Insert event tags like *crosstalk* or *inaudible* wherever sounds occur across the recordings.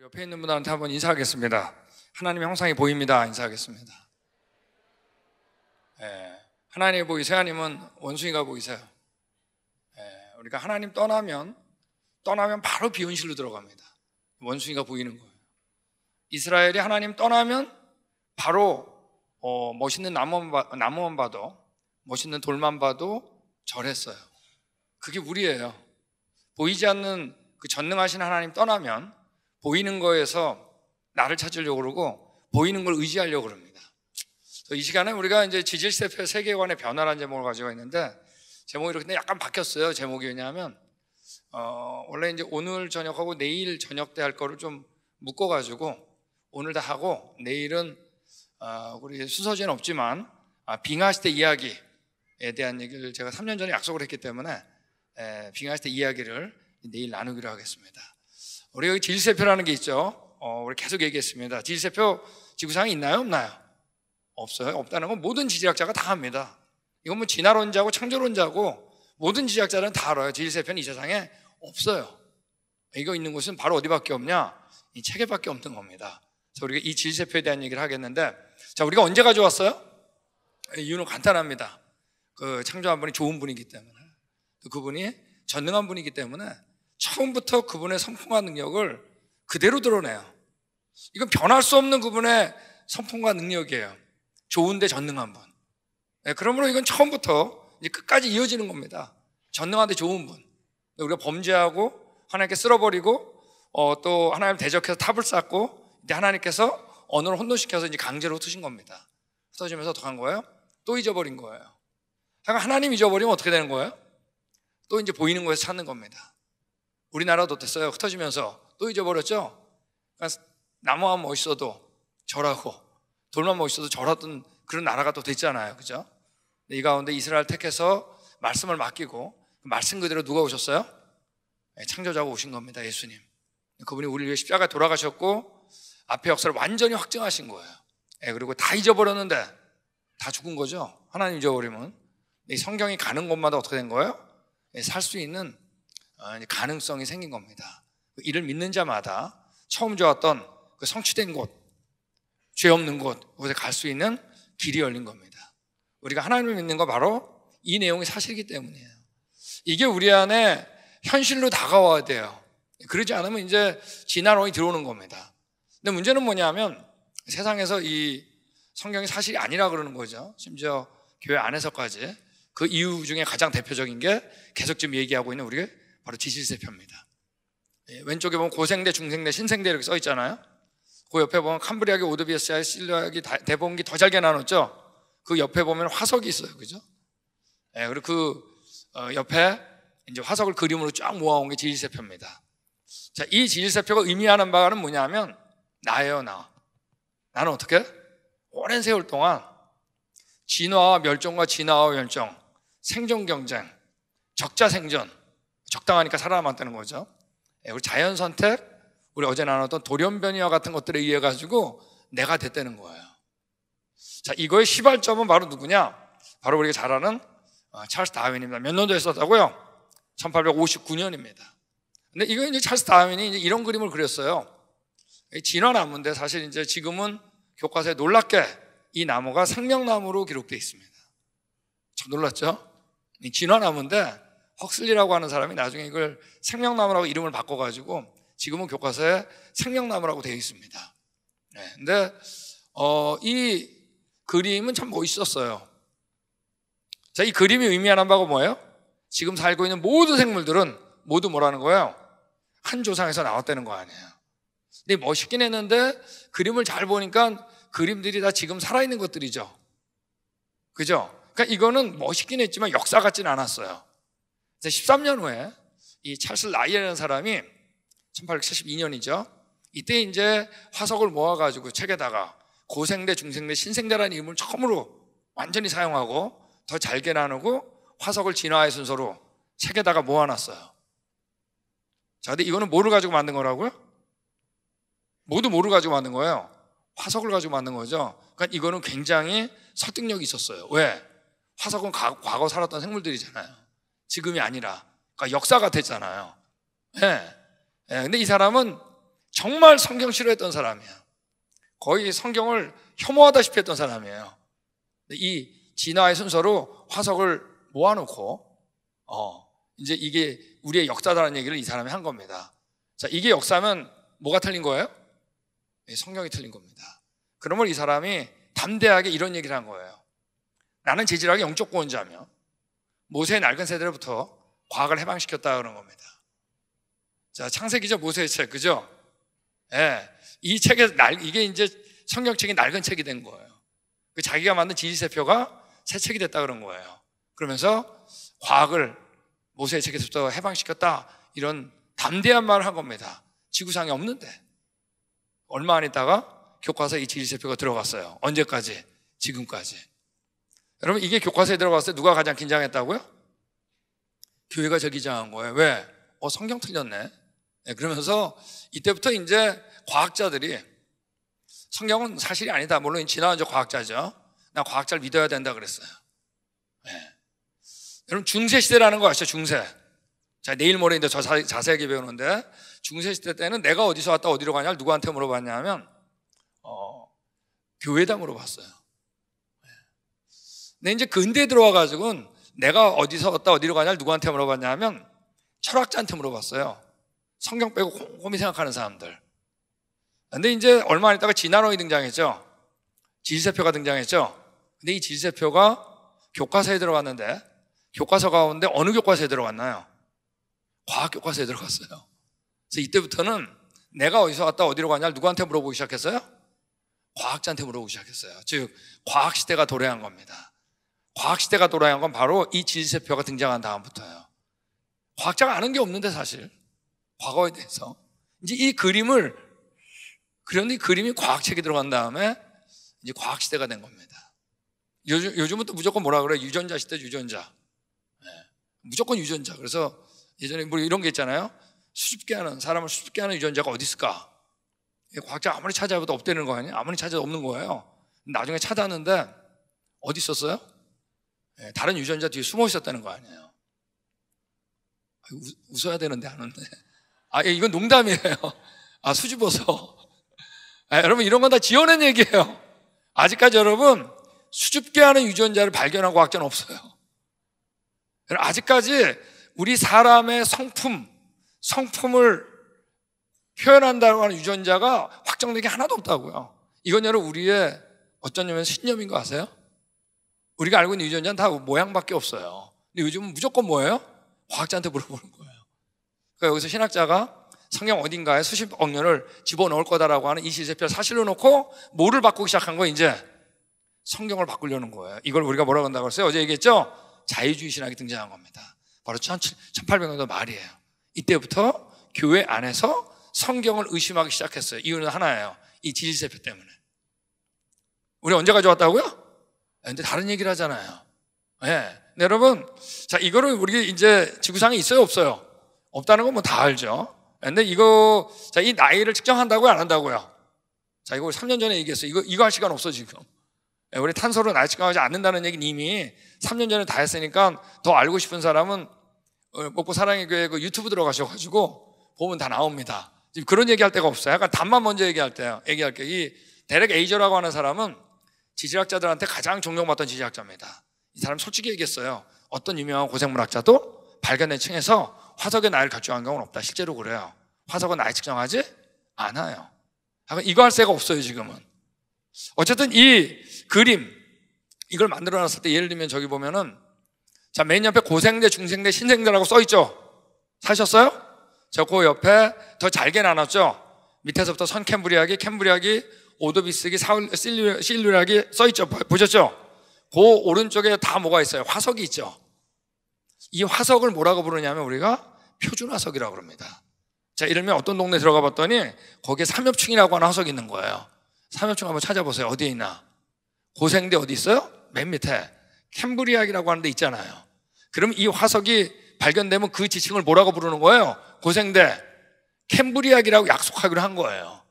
우리 옆에 있는 분한테 한번 인사하겠습니다. 하나님의 형상이 보입니다. 인사하겠습니다. 예, 하나님이 보이세요? 아니면 원숭이가 보이세요? 예, 우리가 하나님 떠나면 떠나면 바로 비온실로 들어갑니다. 원숭이가 보이는 거예요. 이스라엘이 하나님 떠나면 바로 어, 멋있는 나무만, 봐, 나무만 봐도 멋있는 돌만 봐도 절했어요. 그게 우리예요. 보이지 않는 그 전능하신 하나님 떠나면 보이는 거에서 나를 찾으려고 그러고 보이는 걸 의지하려고 그럽니다. 이 시간에 우리가 이제 지질세표 세계관의 변화라는 제목을 가지고 있는데 제목이 이렇게 약간 바뀌었어요. 제목이 왜냐하면 어, 원래 이제 오늘 저녁하고 내일 저녁 때 할 거를 좀 묶어가지고 오늘 다 하고 내일은 어, 우리 순서지 없지만 아, 빙하 시대 이야기에 대한 얘기를 제가 3년 전에 약속을 했기 때문에 에, 빙하 시대 이야기를 내일 나누기로 하겠습니다. 우리가 질세표라는 게 있죠. 어, 우리 계속 얘기했습니다. 질세표 지구상에 있나요? 없나요? 없어요. 없다는 건 모든 지질학자가 다 합니다. 이건 뭐 진화론자고 창조론자고 모든 지질학자는 다 알아요. 질세표는 이 세상에 없어요. 이거 있는 곳은 바로 어디밖에 없냐? 이 체계밖에 없는 겁니다. 그래서 우리가 이 질세표에 대한 얘기를 하겠는데, 자, 우리가 언제 가져왔어요? 이유는 간단합니다. 그 창조한 분이 좋은 분이기 때문에. 그분이 전능한 분이기 때문에 처음부터 그분의 성품과 능력을 그대로 드러내요. 이건 변할 수 없는 그분의 성품과 능력이에요. 좋은데 전능한 분. 네, 그러므로 이건 처음부터 끝까지 이어지는 겁니다. 전능한데 좋은 분. 네, 우리가 범죄하고 하나님께 쓸어버리고 어, 또 하나님 대적해서 탑을 쌓고 이제 하나님께서 언어를 혼돈시켜서 이제 강제로 흩으신 겁니다. 흩어지면서 어떡한 거예요? 또 잊어버린 거예요. 하나님 잊어버리면 어떻게 되는 거예요? 또 이제 보이는 거에서 찾는 겁니다. 우리나라도 됐어요 흩어지면서 또 잊어버렸죠? 나무만 그러니까 멋있어도 절하고 돌만 멋있어도 절하던 그런 나라가 또 됐잖아요. 그죠? 이 가운데 이스라엘 택해서 말씀을 맡기고 그 말씀 그대로 누가 오셨어요? 네, 창조자가 오신 겁니다. 예수님. 그분이 우리를 위해 십자가 돌아가셨고 앞에 역사를 완전히 확정하신 거예요. 네, 그리고 다 잊어버렸는데 다 죽은 거죠. 하나님 잊어버리면. 이 성경이 가는 곳마다 어떻게 된 거예요? 예, 살수 있는 가능성이 생긴 겁니다. 이를 그 믿는 자마다 처음 좋았던 그 성취된 곳, 죄 없는 곳, 곳에 갈수 있는 길이 열린 겁니다. 우리가 하나님을 믿는 건 바로 이 내용이 사실이기 때문이에요. 이게 우리 안에 현실로 다가와야 돼요. 그러지 않으면 이제 진화론이 들어오는 겁니다. 근데 문제는 뭐냐면 세상에서 이 성경이 사실이 아니라 그러는 거죠. 심지어 교회 안에서까지 그 이유 중에 가장 대표적인 게 계속 지금 얘기하고 있는 우리의 바로 지질세표입니다 예, 왼쪽에 보면 고생대, 중생대, 신생대 이렇게 써 있잖아요. 그 옆에 보면 캄브리아기오드비아스아실리아기 대본기 더 잘게 나눴죠. 그 옆에 보면 화석이 있어요, 그죠? 예, 그리고 그 어, 옆에 이제 화석을 그림으로 쫙 모아온 게 지질세표입니다. 자, 이 지질세표가 의미하는 바는 뭐냐면 나예요, 나. 나는 어떻게? 오랜 세월 동안 진화와 멸종과 진화와 멸종, 생존 경쟁, 적자 생존, 적당하니까 살아남았다는 거죠. 예, 우리 자연 선택, 우리 어제 나눴던 돌연변이와 같은 것들에 의해 가지고 내가 됐다는 거예요. 자, 이거의 시발점은 바로 누구냐? 바로 우리가 잘 아는 아, 찰스 다윈입니다. 몇 년도에 썼다고요? 1859년입니다. 근데 이거 이제 찰스 다윈이 이제 이런 그림을 그렸어요. 진화 나무인데 사실 이제 지금은 교과서에 놀랍게 이 나무가 생명나무로 기록되어 있습니다. 참 놀랐죠? 진화 나무인데 헉슬리라고 하는 사람이 나중에 이걸 생명나무라고 이름을 바꿔가지고 지금은 교과서에 생명나무라고 되어 있습니다. 네, 근데 어, 이 그림은 참 멋있었어요. 자, 이 그림이 의미하는 바가 뭐예요? 지금 살고 있는 모든 생물들은 모두 뭐라는 거예요? 한 조상에서 나왔다는 거 아니에요. 근데 멋있긴 했는데 그림을 잘 보니까 그림들이 다 지금 살아있는 것들이죠. 그죠? 그러니까 이거는 멋있긴 했지만 역사 같진 않았어요. 이제 13년 후에 이 찰스 라이라는 사람이 1872년이죠. 이때 이제 화석을 모아가지고 책에다가 고생대, 중생대, 신생대라는 이름을 처음으로 완전히 사용하고 더 잘게 나누고 화석을 진화의 순서로 책에다가 모아놨어요. 자, 근데 이거는 뭐를 가지고 만든 거라고요? 모두 뭐를 가지고 만든 거예요? 화석을 가지고 만든 거죠. 그러니까 이거는 굉장히 설득력이 있었어요. 왜? 화석은 과거 살았던 생물들이잖아요. 지금이 아니라 그러니까 역사가 됐잖아요. 예. 네. 근데 이 사람은 정말 성경 싫어했던 사람이에요 거의 성경을 혐오하다시피 했던 사람이에요. 이 진화의 순서로 화석을 모아놓고 어 이제 이게 우리의 역사다라는 얘기를 이 사람이 한 겁니다. 자 이게 역사면 뭐가 틀린 거예요? 네, 성경이 틀린 겁니다. 그러면 이 사람이 담대하게 이런 얘기를 한 거예요. 나는 재질하게 영적 구원자며 모세의 낡은 세대로부터 과학을 해방시켰다 그런 겁니다. 자, 창세기죠. 모세의 책. 그죠? 예. 이 책에 날, 이게 이제 성경책이 낡은 책이 된 거예요. 그 자기가 만든 지지세표가 새 책이 됐다 그런 거예요. 그러면서 과학을 모세의 책에서부터 해방시켰다. 이런 담대한 말을 한 겁니다. 지구상에 없는데. 얼마 안 있다가 교과서 에이 지지세표가 들어갔어요. 언제까지? 지금까지. 여러분 이게 교과서에 들어갔을 때 누가 가장 긴장했다고요? 교회가 제일 긴장한 거예요. 왜? 어 성경 틀렸네. 네, 그러면서 이때부터 이제 과학자들이 성경은 사실이 아니다. 물론 지나온 저 과학자죠. 나 과학자를 믿어야 된다 그랬어요. 네. 여러분 중세 시대라는 거 아시죠? 중세. 자 내일 모레인데 저 자, 세하게 배우는데 중세 시대 때는 내가 어디서 왔다 어디로 가냐를 누구한테 물어봤냐면 어, 교회다 물어봤어요. 근데 이제 근대에 그 들어와가지고는 내가 어디서 왔다 어디로 가냐를 누구한테 물어봤냐면 하 철학자한테 물어봤어요. 성경 빼고 꼼꼼히 생각하는 사람들. 근데 이제 얼마 안 있다가 진화론이 등장했죠. 지지세표가 등장했죠. 근데 이 지지세표가 교과서에 들어갔는데 교과서 가운데 어느 교과서에 들어갔나요? 과학 교과서에 들어갔어요. 그래서 이때부터는 내가 어디서 왔다 어디로 가냐를 누구한테 물어보기 시작했어요? 과학자한테 물어보기 시작했어요. 즉 과학 시대가 도래한 겁니다. 과학시대가 돌아간건 바로 이 지지세표가 등장한 다음부터예요. 과학자가 아는 게 없는데 사실. 과거에 대해서. 이제 이 그림을, 그런데 이 그림이 과학책에 들어간 다음에 이제 과학시대가 된 겁니다. 요즘, 요즘은 또 무조건 뭐라 그래? 유전자 시대, 유전자. 네. 무조건 유전자. 그래서 예전에 뭐 이런 게 있잖아요. 수줍게 하는, 사람을 수줍게 하는 유전자가 어디 있을까? 과학자 아무리 찾아봐도 없다는 거 아니에요? 아무리 찾아도 없는 거예요. 나중에 찾았는데 어디 있었어요? 예, 다른 유전자 뒤에 숨어 있었다는 거 아니에요. 웃어야 되는데 안 웃네. 아, 예, 이건 농담이에요. *laughs* 아, 수줍어서. 아, 여러분, 이런 건 다 지어낸 얘기예요. 아직까지 여러분, 수줍게 하는 유전자를 발견한 과학자는 없어요. 아직까지 우리 사람의 성품, 성품을 표현한다고 하는 유전자가 확정된 게 하나도 없다고요. 이건 여러분, 우리의 어쩐 냐면 신념인 거 아세요? 우리가 알고 있는 유전자는 다 모양밖에 없어요. 근데 요즘은 무조건 뭐예요? 과학자한테 물어보는 거예요. 그러니까 여기서 신학자가 성경 어딘가에 수십 억 년을 집어넣을 거다라고 하는 이 시세표 를 사실로 놓고 뭐를 바꾸기 시작한 거예요 이제 성경을 바꾸려는 거예요. 이걸 우리가 뭐라고 한다고 했어요? 어제 얘기했죠? 자유주의 신학이 등장한 겁니다. 바로 1800년도 말이에요. 이때부터 교회 안에서 성경을 의심하기 시작했어요. 이유는 하나예요. 이 지질세표 때문에. 우리 언제 가져왔다고요? 근데 다른 얘기를 하잖아요. 예. 네. 네, 여러분, 자, 이거를 우리 이제 지구상에 있어요, 없어요? 없다는 건 뭐 다 알죠. 근데 이거, 자, 이 나이를 측정한다고요, 안 한다고요? 자, 이거 3년 전에 얘기했어요. 이거, 이거 할 시간 없어, 지금. 예, 우리 탄소로 나이 측정하지 않는다는 얘기는 이미 3년 전에 다 했으니까 더 알고 싶은 사람은 어, 먹고 사랑의 교회 그 유튜브 들어가셔가지고 보면 다 나옵니다. 지금 그런 얘기할 데가 없어요. 약간 답만 먼저 얘기할 때요. 얘기할게요. 이 데렉 에이저라고 하는 사람은 지질학자들한테 가장 존경받던 지질학자입니다. 이 사람 솔직히 얘기했어요. 어떤 유명한 고생물학자도 발견된 층에서 화석의 나이를 결정한 경우는 없다. 실제로 그래요. 화석은 나이 측정하지 않아요. 이거 할 새가 없어요, 지금은. 어쨌든 이 그림, 이걸 만들어 놨을 때 예를 들면 저기 보면은 자, 맨 옆에 고생대, 중생대, 신생대라고 써 있죠? 사셨어요? 저 그 옆에 더 잘게 나눴죠? 밑에서부터 선캠브리아기, 캠브리아기, 오도비스기 실루락이 써 있죠. 보셨죠? 그 오른쪽에 다 뭐가 있어요? 화석이 있죠. 이 화석을 뭐라고 부르냐면 우리가 표준 화석이라고 그럽니다. 자, 이러면 어떤 동네 들어가 봤더니 거기에 삼엽충이라고 하는 화석이 있는 거예요. 삼엽충 한번 찾아보세요. 어디에 있나? 고생대 어디 있어요? 맨 밑에. 캠브리학이라고 하는 데 있잖아요. 그럼 이 화석이 발견되면 그 지층을 뭐라고 부르는 거예요? 고생대. 캠브리학이라고 약속하기로 한 거예요.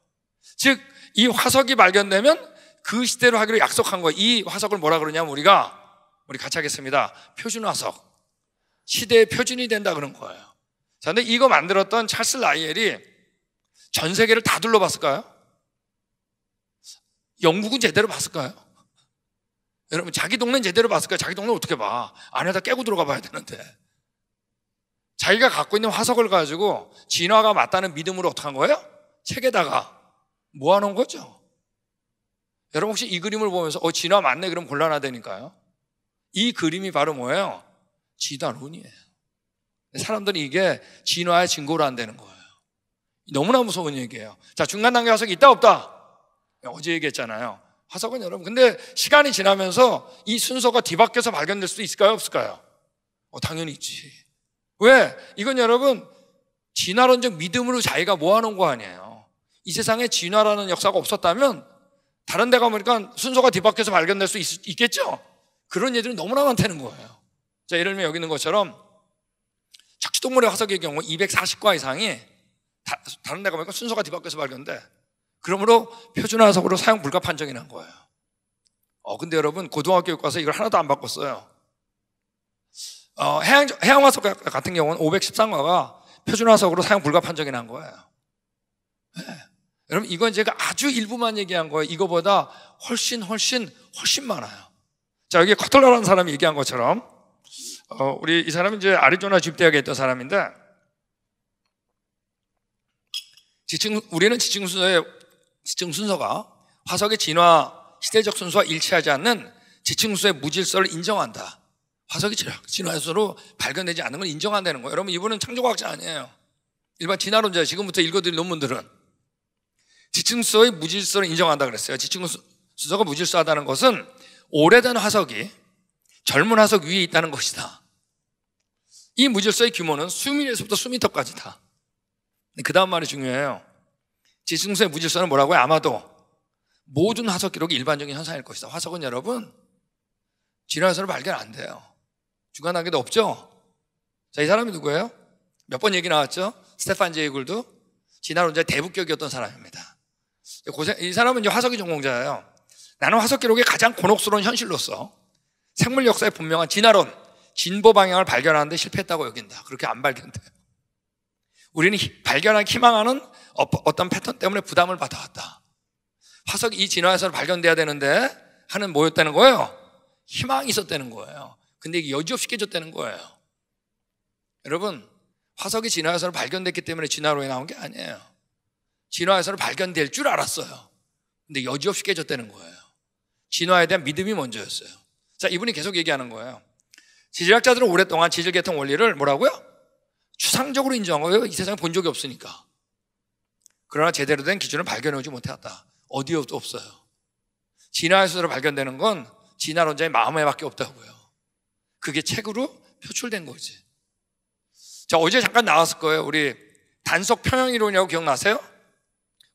즉, 이 화석이 발견되면 그 시대로 하기로 약속한 거예요. 이 화석을 뭐라 그러냐면 우리가 우리 같이 하겠습니다. 표준 화석. 시대의 표준이 된다 그런 거예요. 자, 근데 이거 만들었던 찰스 라이엘이 전 세계를 다 둘러봤을까요? 영국은 제대로 봤을까요? 여러분, 자기 동네는 제대로 봤을까요? 자기 동네 어떻게 봐? 안에다 깨고 들어가 봐야 되는데. 자기가 갖고 있는 화석을 가지고 진화가 맞다는 믿음으로 어떻게 한 거예요? 책에다가 모아놓은 거죠. 여러분 혹시 이 그림을 보면서 어 진화 맞네 그럼 곤란하다니까요. 이 그림이 바로 뭐예요? 진화론이에요. 사람들이 이게 진화의 증거로 안 되는 거예요. 너무나 무서운 얘기예요. 자 중간 단계 화석이 있다 없다. 어제 얘기했잖아요. 화석은 여러분 근데 시간이 지나면서 이 순서가 뒤바뀌어서 발견될 수도 있을까요 없을까요? 어, 당연히 있지. 왜? 이건 여러분 진화론적 믿음으로 자기가 모아놓은 뭐 거 아니에요. 이 세상에 진화라는 역사가 없었다면 다른 데 가보니까 순서가 뒤바뀌어서 발견될 수 있, 겠죠 그런 얘들이 너무나 많다는 거예요. 자, 예를 들면 여기 있는 것처럼 착취동물의 화석의 경우 240과 이상이 다, 다른 데 가보니까 순서가 뒤바뀌어서 발견돼. 그러므로 표준 화석으로 사용 불가 판정이 난 거예요. 어, 근데 여러분 고등학교 교과서 이걸 하나도 안 바꿨어요. 어, 해양, 해양 화석 같은 경우는 5 1 3과가 표준 화석으로 사용 불가 판정이 난 거예요. 네. 여러분, 이건 제가 아주 일부만 얘기한 거예요. 이거보다 훨씬, 훨씬, 훨씬 많아요. 자, 여기 커틀러라는 사람이 얘기한 것처럼, 어, 우리 이 사람은 이제 아리조나 집대학에 있던 사람인데, 지층, 우리는 지층 순서의, 지층 순서가 화석의 진화, 시대적 순서와 일치하지 않는 지층 순서의 무질서를 인정한다. 화석이 진화해서로 발견되지 않은 걸 인정한다는 거예요. 여러분, 이분은 창조과학자 아니에요. 일반 진화론자, 지금부터 읽어드릴 논문들은. 지층수의 무질서를 인정한다 그랬어요. 지층수가 무질서하다는 것은 오래된 화석이 젊은 화석 위에 있다는 것이다. 이 무질서의 규모는 수미에서부터 수미터까지다. 그 다음 말이 중요해요. 지층수의 무질서는 뭐라고요? 아마도 모든 화석 기록이 일반적인 현상일 것이다. 화석은 여러분 진화에을 발견 안 돼요. 중간 단게도 없죠. 자, 이 사람이 누구예요? 몇 번 얘기 나왔죠? 스테판 제이굴도 진화론자의 대북격이었던 사람입니다. 고생, 이 사람은 이제 화석이 전공자예요. 나는 화석 기록의 가장 곤혹스러운 현실로서 생물 역사의 분명한 진화론, 진보 방향을 발견하는데 실패했다고 여긴다. 그렇게 안 발견돼요. 우리는 발견하 희망하는 어, 어떤 패턴 때문에 부담을 받아왔다. 화석이 이 진화에서 발견돼야 되는데 하는 뭐였다는 거예요? 희망이 있었다는 거예요. 근데 이게 여지없이 깨졌다는 거예요. 여러분, 화석이 진화에서 발견됐기 때문에 진화론이 나온 게 아니에요. 진화에서는 발견될 줄 알았어요. 근데 여지없이 깨졌다는 거예요. 진화에 대한 믿음이 먼저였어요. 자, 이분이 계속 얘기하는 거예요. 지질학자들은 오랫동안 지질계통 원리를 뭐라고요? 추상적으로 인정하고 이 세상에 본 적이 없으니까. 그러나 제대로 된 기준을 발견해오지 못했다. 어디에도 없어요. 진화에서 발견되는 건 진화론자의 마음에밖에 없다고요. 그게 책으로 표출된 거지. 자, 어제 잠깐 나왔을 거예요. 우리 단속 평형이론이라고 기억나세요?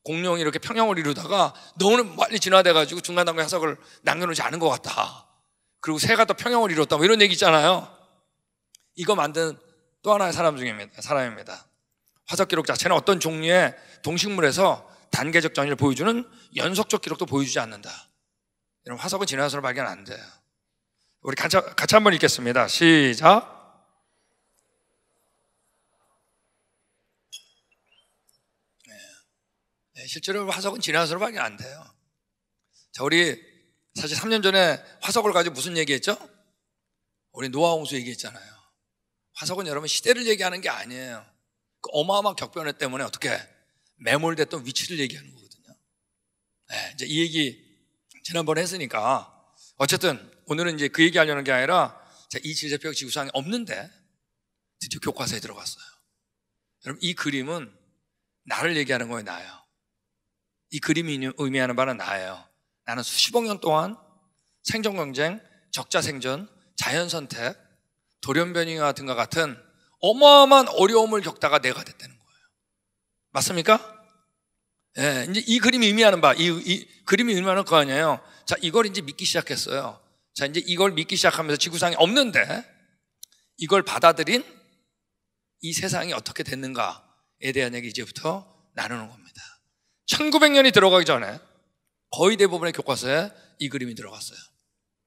공룡이 이렇게 평형을 이루다가 너무 빨리 진화돼가지고 중간단계 해석을 남겨놓지 않은 것 같다. 그리고 새가 또 평형을 이뤘다. 뭐 이런 얘기 있잖아요. 이거 만든 또 하나의 사람 중입니다. 사람입니다. 화석 기록 자체는 어떤 종류의 동식물에서 단계적 전이를 보여주는 연속적 기록도 보여주지 않는다. 이런 화석은 진화선을 발견 안 돼요. 우리 같이, 같이 한번 읽겠습니다. 시작. 실제로 화석은 진화설밖에 안 돼요. 자, 우리 사실 3년 전에 화석을 가지고 무슨 얘기했죠? 우리 노아홍수 얘기했잖아요. 화석은 여러분 시대를 얘기하는 게 아니에요. 그 어마어마한 격변 때문에 어떻게 매몰됐던 위치를 얘기하는 거거든요. 네, 이제 이 얘기 지난번에 했으니까 어쨌든 오늘은 이제 그 얘기 하려는 게 아니라 이 질세표가 지구상에 없는데 드디어 교과서에 들어갔어요. 여러분 이 그림은 나를 얘기하는 거예요, 나요. 이 그림이 의미하는 바는 나예요. 나는 수십억 년 동안 생존 경쟁, 적자 생존, 자연 선택, 돌연변이 같은 것 같은 어마어마한 어려움을 겪다가 내가 됐다는 거예요. 맞습니까? 예, 이제 이 그림이 의미하는 바, 이, 이 그림이 의미하는 거 아니에요. 자, 이걸 이제 믿기 시작했어요. 자, 이제 이걸 믿기 시작하면서 지구상에 없는데 이걸 받아들인 이 세상이 어떻게 됐는가에 대한 얘기 이제부터 나누는 겁니다. 1900년이 들어가기 전에 거의 대부분의 교과서에 이 그림이 들어갔어요.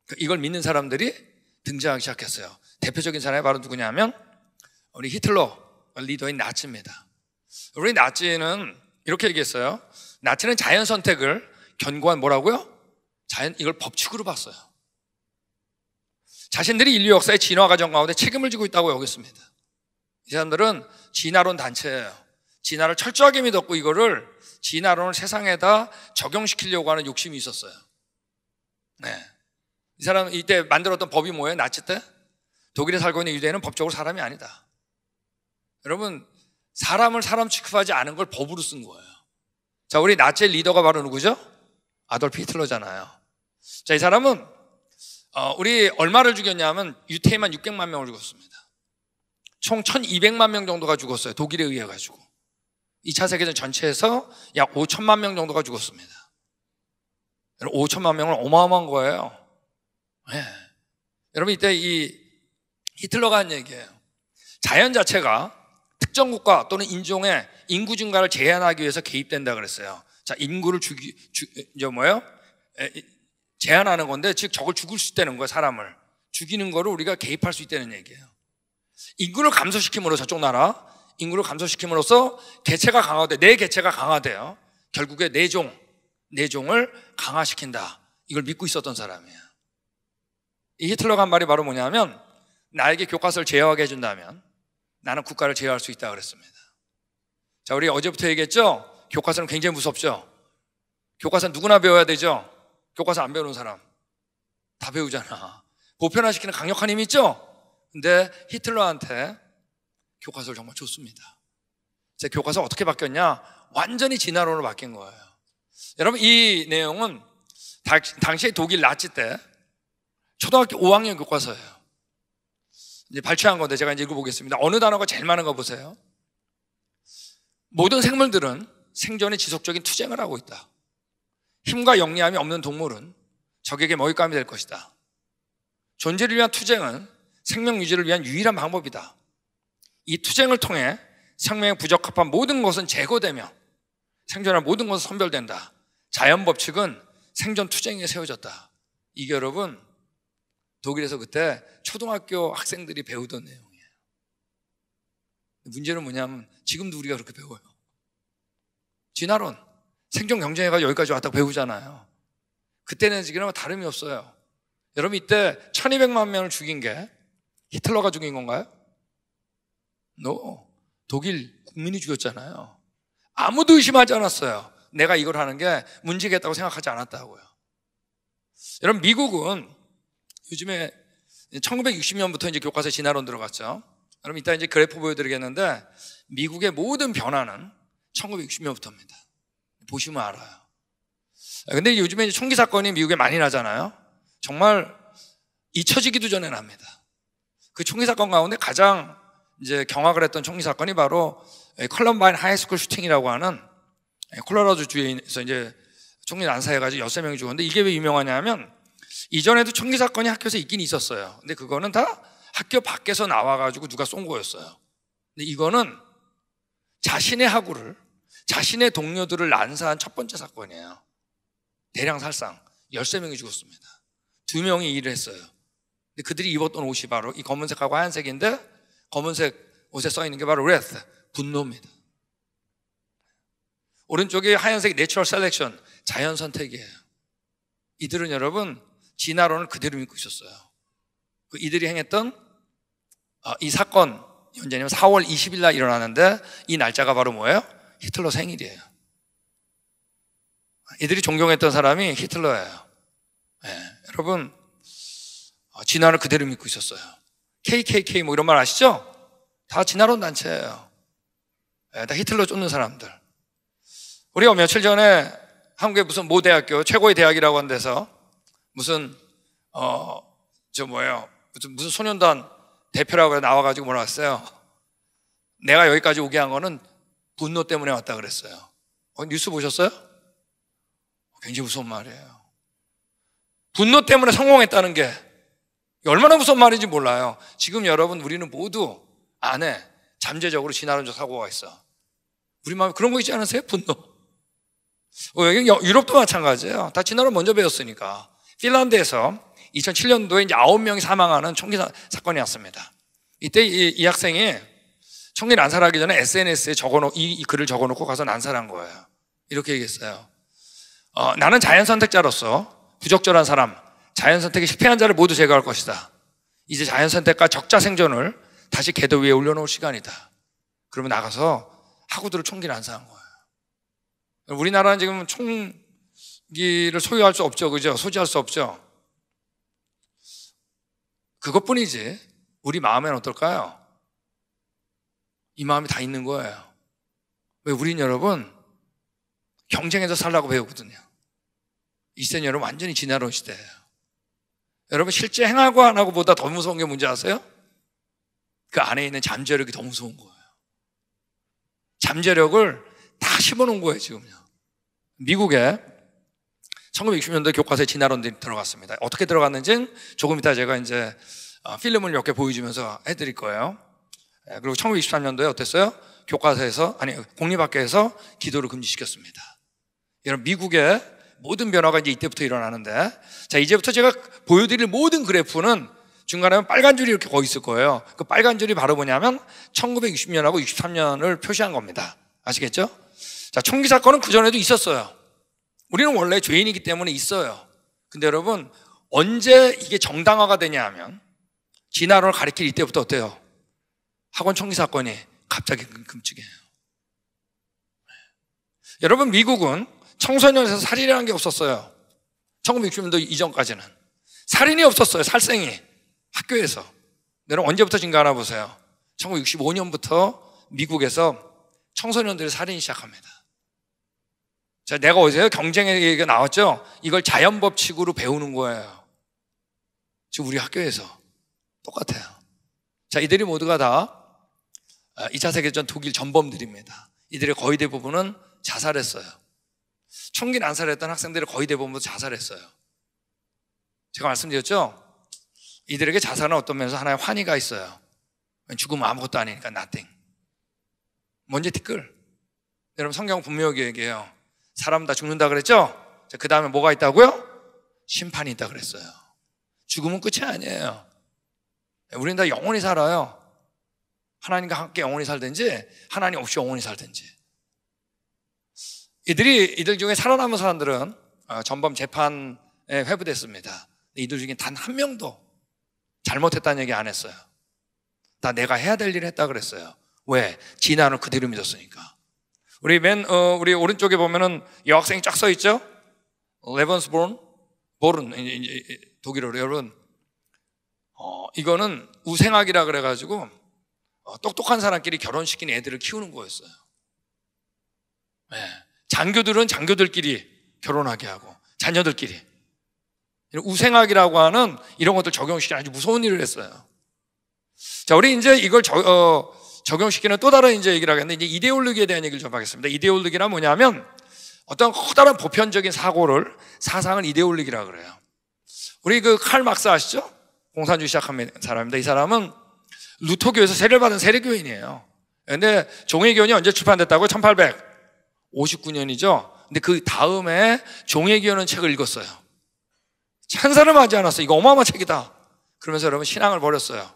그러니까 이걸 믿는 사람들이 등장하기 시작했어요. 대표적인 사람이 바로 누구냐면 우리 히틀러 리더인 나치입니다. 우리 나치는 이렇게 얘기했어요. 나치는 자연 선택을 견고한 뭐라고요? 자연 이걸 법칙으로 봤어요. 자신들이 인류 역사의 진화 과정 가운데 책임을 지고 있다고 여겼습니다. 이 사람들은 진화론 단체예요. 진화를 철저하게 믿었고 이거를 진화론을 세상에다 적용시키려고 하는 욕심이 있었어요. 네. 이 사람 이때 만들었던 법이 뭐예요? 나치 때? 독일에 살고 있는 유대인은 법적으로 사람이 아니다. 여러분, 사람을 사람 취급하지 않은 걸 법으로 쓴 거예요. 자, 우리 나치 리더가 바로 누구죠? 아돌프 히틀러잖아요. 자, 이 사람은 어, 우리 얼마를 죽였냐면 유태인만 600만 명을 죽였습니다. 총 1200만 명 정도가 죽었어요. 독일에 의해 가지고. 2차 세계전 전체에서 약 5천만 명 정도가 죽었습니다. 5천만 명은 어마어마한 거예요. 네. 여러분 이때 이 히틀러가 한 얘기예요. 자연 자체가 특정 국가 또는 인종의 인구 증가를 제한하기 위해서 개입된다 그랬어요. 자 인구를 죽이 주, 저 뭐요? 제한하는 건데 즉 적을 죽을 수 있다는 거예요 사람을 죽이는 거를 우리가 개입할 수 있다는 얘기예요. 인구를 감소시킴으로 저쪽 나라 인구를 감소시킴으로써 개체가 강화돼, 내 개체가 강화돼요. 결국에 내 종, 내 종을 강화시킨다. 이걸 믿고 있었던 사람이에요. 이 히틀러가 한 말이 바로 뭐냐면 나에게 교과서를 제어하게 해준다면 나는 국가를 제어할 수 있다 그랬습니다. 자, 우리 어제부터 얘기했죠? 교과서는 굉장히 무섭죠? 교과서는 누구나 배워야 되죠? 교과서 안 배우는 사람. 다 배우잖아. 보편화시키는 강력한 힘이 있죠? 근데 히틀러한테 교과서를 정말 좋습니다. 제 교과서 어떻게 바뀌었냐? 완전히 진화론으로 바뀐 거예요. 여러분 이 내용은 당시에 독일 나치 때 초등학교 5학년 교과서예요. 이제 발췌한 건데 제가 이제 읽어보겠습니다. 어느 단어가 제일 많은 거 보세요. 모든 생물들은 생존에 지속적인 투쟁을 하고 있다. 힘과 영리함이 없는 동물은 적에게 먹잇감이 될 것이다. 존재를 위한 투쟁은 생명 유지를 위한 유일한 방법이다. 이 투쟁을 통해 생명에 부적합한 모든 것은 제거되며 생존할 모든 것은 선별된다. 자연 법칙은 생존 투쟁에 세워졌다. 이게 여러분 독일에서 그때 초등학교 학생들이 배우던 내용이에요. 문제는 뭐냐면 지금도 우리가 그렇게 배워요. 진화론, 생존 경쟁해가 여기까지 왔다고 배우잖아요. 그때는 지금은 다름이 없어요. 여러분 이때 1200만 명을 죽인 게 히틀러가 죽인 건가요? n 독일 국민이 죽였잖아요. 아무도 의심하지 않았어요. 내가 이걸 하는 게 문제겠다고 생각하지 않았다고요. 여러분, 미국은 요즘에 1960년부터 이제 교과서 진화론 들어갔죠. 여러분, 이따 이제 그래프 보여드리겠는데, 미국의 모든 변화는 1960년부터입니다. 보시면 알아요. 근데 요즘에 이제 총기 사건이 미국에 많이 나잖아요. 정말 잊혀지기도 전에 납니다. 그 총기 사건 가운데 가장 이제 경악을 했던 총기 사건이 바로 컬럼바인 하이스쿨 슈팅이라고 하는 콜로라도 주에서 이제 총기 난사해가지고 여섯 명이 죽었는데 이게 왜 유명하냐면 이전에도 총기 사건이 학교에서 있긴 있었어요. 근데 그거는 다 학교 밖에서 나와가지고 누가 쏜 거였어요. 근데 이거는 자신의 학우를 자신의 동료들을 난사한 첫 번째 사건이에요. 대량 살상. 열세 명이 죽었습니다. 두명이 일을 했어요. 근데 그들이 입었던 옷이 바로 이 검은색하고 하얀색인데 검은색 옷에 써 있는 게 바로 wrath, 분노입니다. 오른쪽이 하얀색 내추럴 셀렉션, 자연 선택이에요. 이들은 여러분 진화론을 그대로 믿고 있었어요. 그 이들이 행했던 어, 이 사건 언제냐 4월 20일 날 일어나는데 이 날짜가 바로 뭐예요? 히틀러 생일이에요. 이들이 존경했던 사람이 히틀러예요. 네, 여러분 어, 진화를 그대로 믿고 있었어요. KKK 뭐 이런 말 아시죠? 다 진화론 단체예요. 네, 다 히틀러 쫓는 사람들. 우리가 며칠 전에 한국의 무슨 모 대학교 최고의 대학이라고 한 데서 무슨 어 저 뭐예요 무슨, 무슨 소년단 대표라고 나와가지고 뭐라 했어요. 내가 여기까지 오게 한 거는 분노 때문에 왔다 그랬어요. 어, 뉴스 보셨어요? 어, 굉장히 무서운 말이에요. 분노 때문에 성공했다는 게 얼마나 무서운 말인지 몰라요. 지금 여러분 우리는 모두 안에 잠재적으로 진화론적 사고가 있어. 우리 마음에 그런 거 있지 않으세요? 분노. 어, 유럽도 마찬가지예요. 다 진화론 먼저 배웠으니까. 핀란드에서 2007년도에 이제 9명이 사망하는 총기 사, 건이 났습니다. 이때 이, 이 학생이 총기 난살하기 전에 SNS에 적어놓, 이, 이 글을 적어놓고 가서 난살한 거예요. 이렇게 얘기했어요. 어, 나는 자연 선택자로서 부적절한 사람, 자연 선택에 실패한 자를 모두 제거할 것이다. 이제 자연 선택과 적자 생존을 다시 궤도 위에 올려놓을 시간이다. 그러면 나가서 학우들을 총기를 안사한 거예요. 우리나라는 지금 총기를 소유할 수 없죠. 그죠? 소지할 수 없죠. 그것뿐이지 우리 마음엔 어떨까요? 이 마음이 다 있는 거예요. 왜 우린 여러분 경쟁해서 살라고 배우거든요. 이세는 여러분 완전히 진화운 시대예요. 여러분 실제 행하고 안 하고 보다 더 무서운 게 뭔지 아세요? 그 안에 있는 잠재력이 더 무서운 거예요. 잠재력을 다 심어놓은 거예요 지금요. 미국에 1960년대 교과서에 진화론들이 들어갔습니다. 어떻게 들어갔는지는 조금 이따 제가 이제 어, 필름을 몇개 보여주면서 해드릴 거예요. 예, 그리고 1923년도에 어땠어요? 교과서에서, 아니, 공립학교에서 기도를 금지시켰습니다. 여러분, 미국의 모든 변화가 이제 이때부터 일어나는데 자 이제부터 제가 보여드릴 모든 그래프는 중간에 빨간 줄이 이렇게 거기 있을 거예요. 그 빨간 줄이 바로 뭐냐면 1960년하고 63년을 표시한 겁니다. 아시겠죠? 자 총기 사건은 그 전에도 있었어요. 우리는 원래 죄인이기 때문에 있어요. 근데 여러분 언제 이게 정당화가 되냐 하면 진화론을 가리킬 이때부터 어때요? 학원 총기 사건이 갑자기 금지해요 네. 여러분 미국은 청소년에서 살인이라는 게 없었어요. 1960년도 이전까지는. 살인이 없었어요. 살생이. 학교에서. 내러 언제부터 증가 알아 보세요. 1965년부터 미국에서 청소년들이 살인이 시작합니다. 자, 내가 어제 경쟁의 얘기가 나왔죠? 이걸 자연법칙으로 배우는 거예요. 지금 우리 학교에서. 똑같아요. 자, 이들이 모두가 다 2차 아, 세계전 독일 전범들입니다. 이들의 거의 대부분은 자살했어요. 총기 난살했던 학생들이 거의 대부분 자살했어요. 제가 말씀드렸죠? 이들에게 자살은 어떤 면에서 하나의 환희가 있어요. 죽음 아무것도 아니니까 nothing. 뭔지 티끌. 여러분 성경 분명히 얘기해요. 사람 다 죽는다 그랬죠? 그 다음에 뭐가 있다고요? 심판이 있다 그랬어요. 죽음은 끝이 아니에요. 우리는 다 영원히 살아요. 하나님과 함께 영원히 살든지 하나님 없이 영원히 살든지 이들이 이들 중에 살아남은 사람들은 어, 전범 재판에 회부됐습니다. 이들 중에 단 한 명도 잘못했다는 얘기 안 했어요. 다 내가 해야 될 일을 했다 그랬어요. 왜? 진화을 그대로 믿었으니까. 우리 맨 어, 우리 오른쪽에 보면은 여학생이 쫙 써 있죠. 레번스본 보른 독일어로 여러분. 어, 이거는 우생학이라 그래가지고 어, 똑똑한 사람끼리 결혼시킨 애들을 키우는 거였어요. 네. 장교들은 장교들끼리 결혼하게 하고 자녀들끼리 우생학이라고 하는 이런 것들 적용시키는 아주 무서운 일을 했어요. 자, 우리 이제 이걸 저, 어, 적용시키는 또 다른 이제 얘기를 하겠는데 이제 이데올로기에 대한 얘기를 좀 하겠습니다. 이데올로기란 뭐냐면 어떤 커다란 보편적인 사고를 사상을 이데올로기라 그래요. 우리 그 칼 막사 아시죠? 공산주의 시작한 사람입니다. 이 사람은 루토교에서 세례를 받은 세례교인이에요. 근데 종회교원이 언제 출판됐다고 1800. 59년이죠. 근데 그 다음에 종의기원은 책을 읽었어요. 찬사를 하지 않았어. 요 이거 어마어마 한 책이다. 그러면서 여러분 신앙을 버렸어요.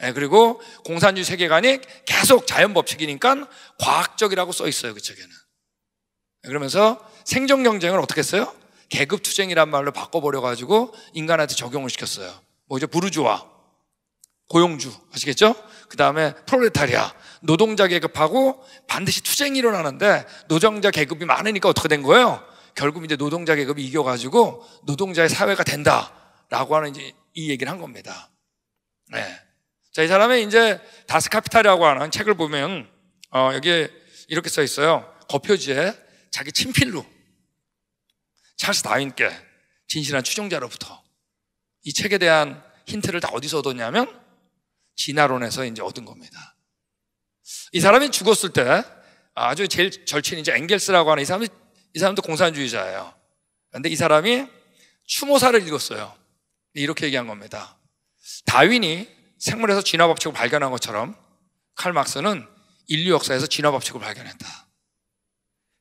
네, 그리고 공산주의 세계관이 계속 자연 법칙이니까 과학적이라고 써 있어요 그 책에는. 예, 그러면서 생존 경쟁을 어떻게 했어요? 계급 투쟁이란 말로 바꿔버려 가지고 인간한테 적용을 시켰어요. 뭐 이제 부르주아, 고용주 아시겠죠? 그 다음에 프롤레타리아 노동자 계급하고 반드시 투쟁이 일어나는데 노동자 계급이 많으니까 어떻게 된 거예요? 결국 이제 노동자 계급이 이겨가지고 노동자의 사회가 된다라고 하는 이제 이 얘기를 한 겁니다. 네. 자, 이 사람의 이제 다스카피탈이라고 하는 책을 보면 어, 여기 이렇게 써 있어요. 거표지에 자기 친필로 찰스 다윈께 진실한 추종자로부터 이 책에 대한 힌트를 다 어디서 얻었냐면 진화론에서 이제 얻은 겁니다. 이 사람이 죽었을 때 아주 제일 절친 인 앵겔스라고 하는 이 사람이 이 사람도 공산주의자예요. 그런데 이 사람이 추모사를 읽었어요. 네, 이렇게 얘기한 겁니다. 다윈이 생물에서 진화 법칙을 발견한 것처럼 칼 막스는 인류 역사에서 진화 법칙을 발견했다.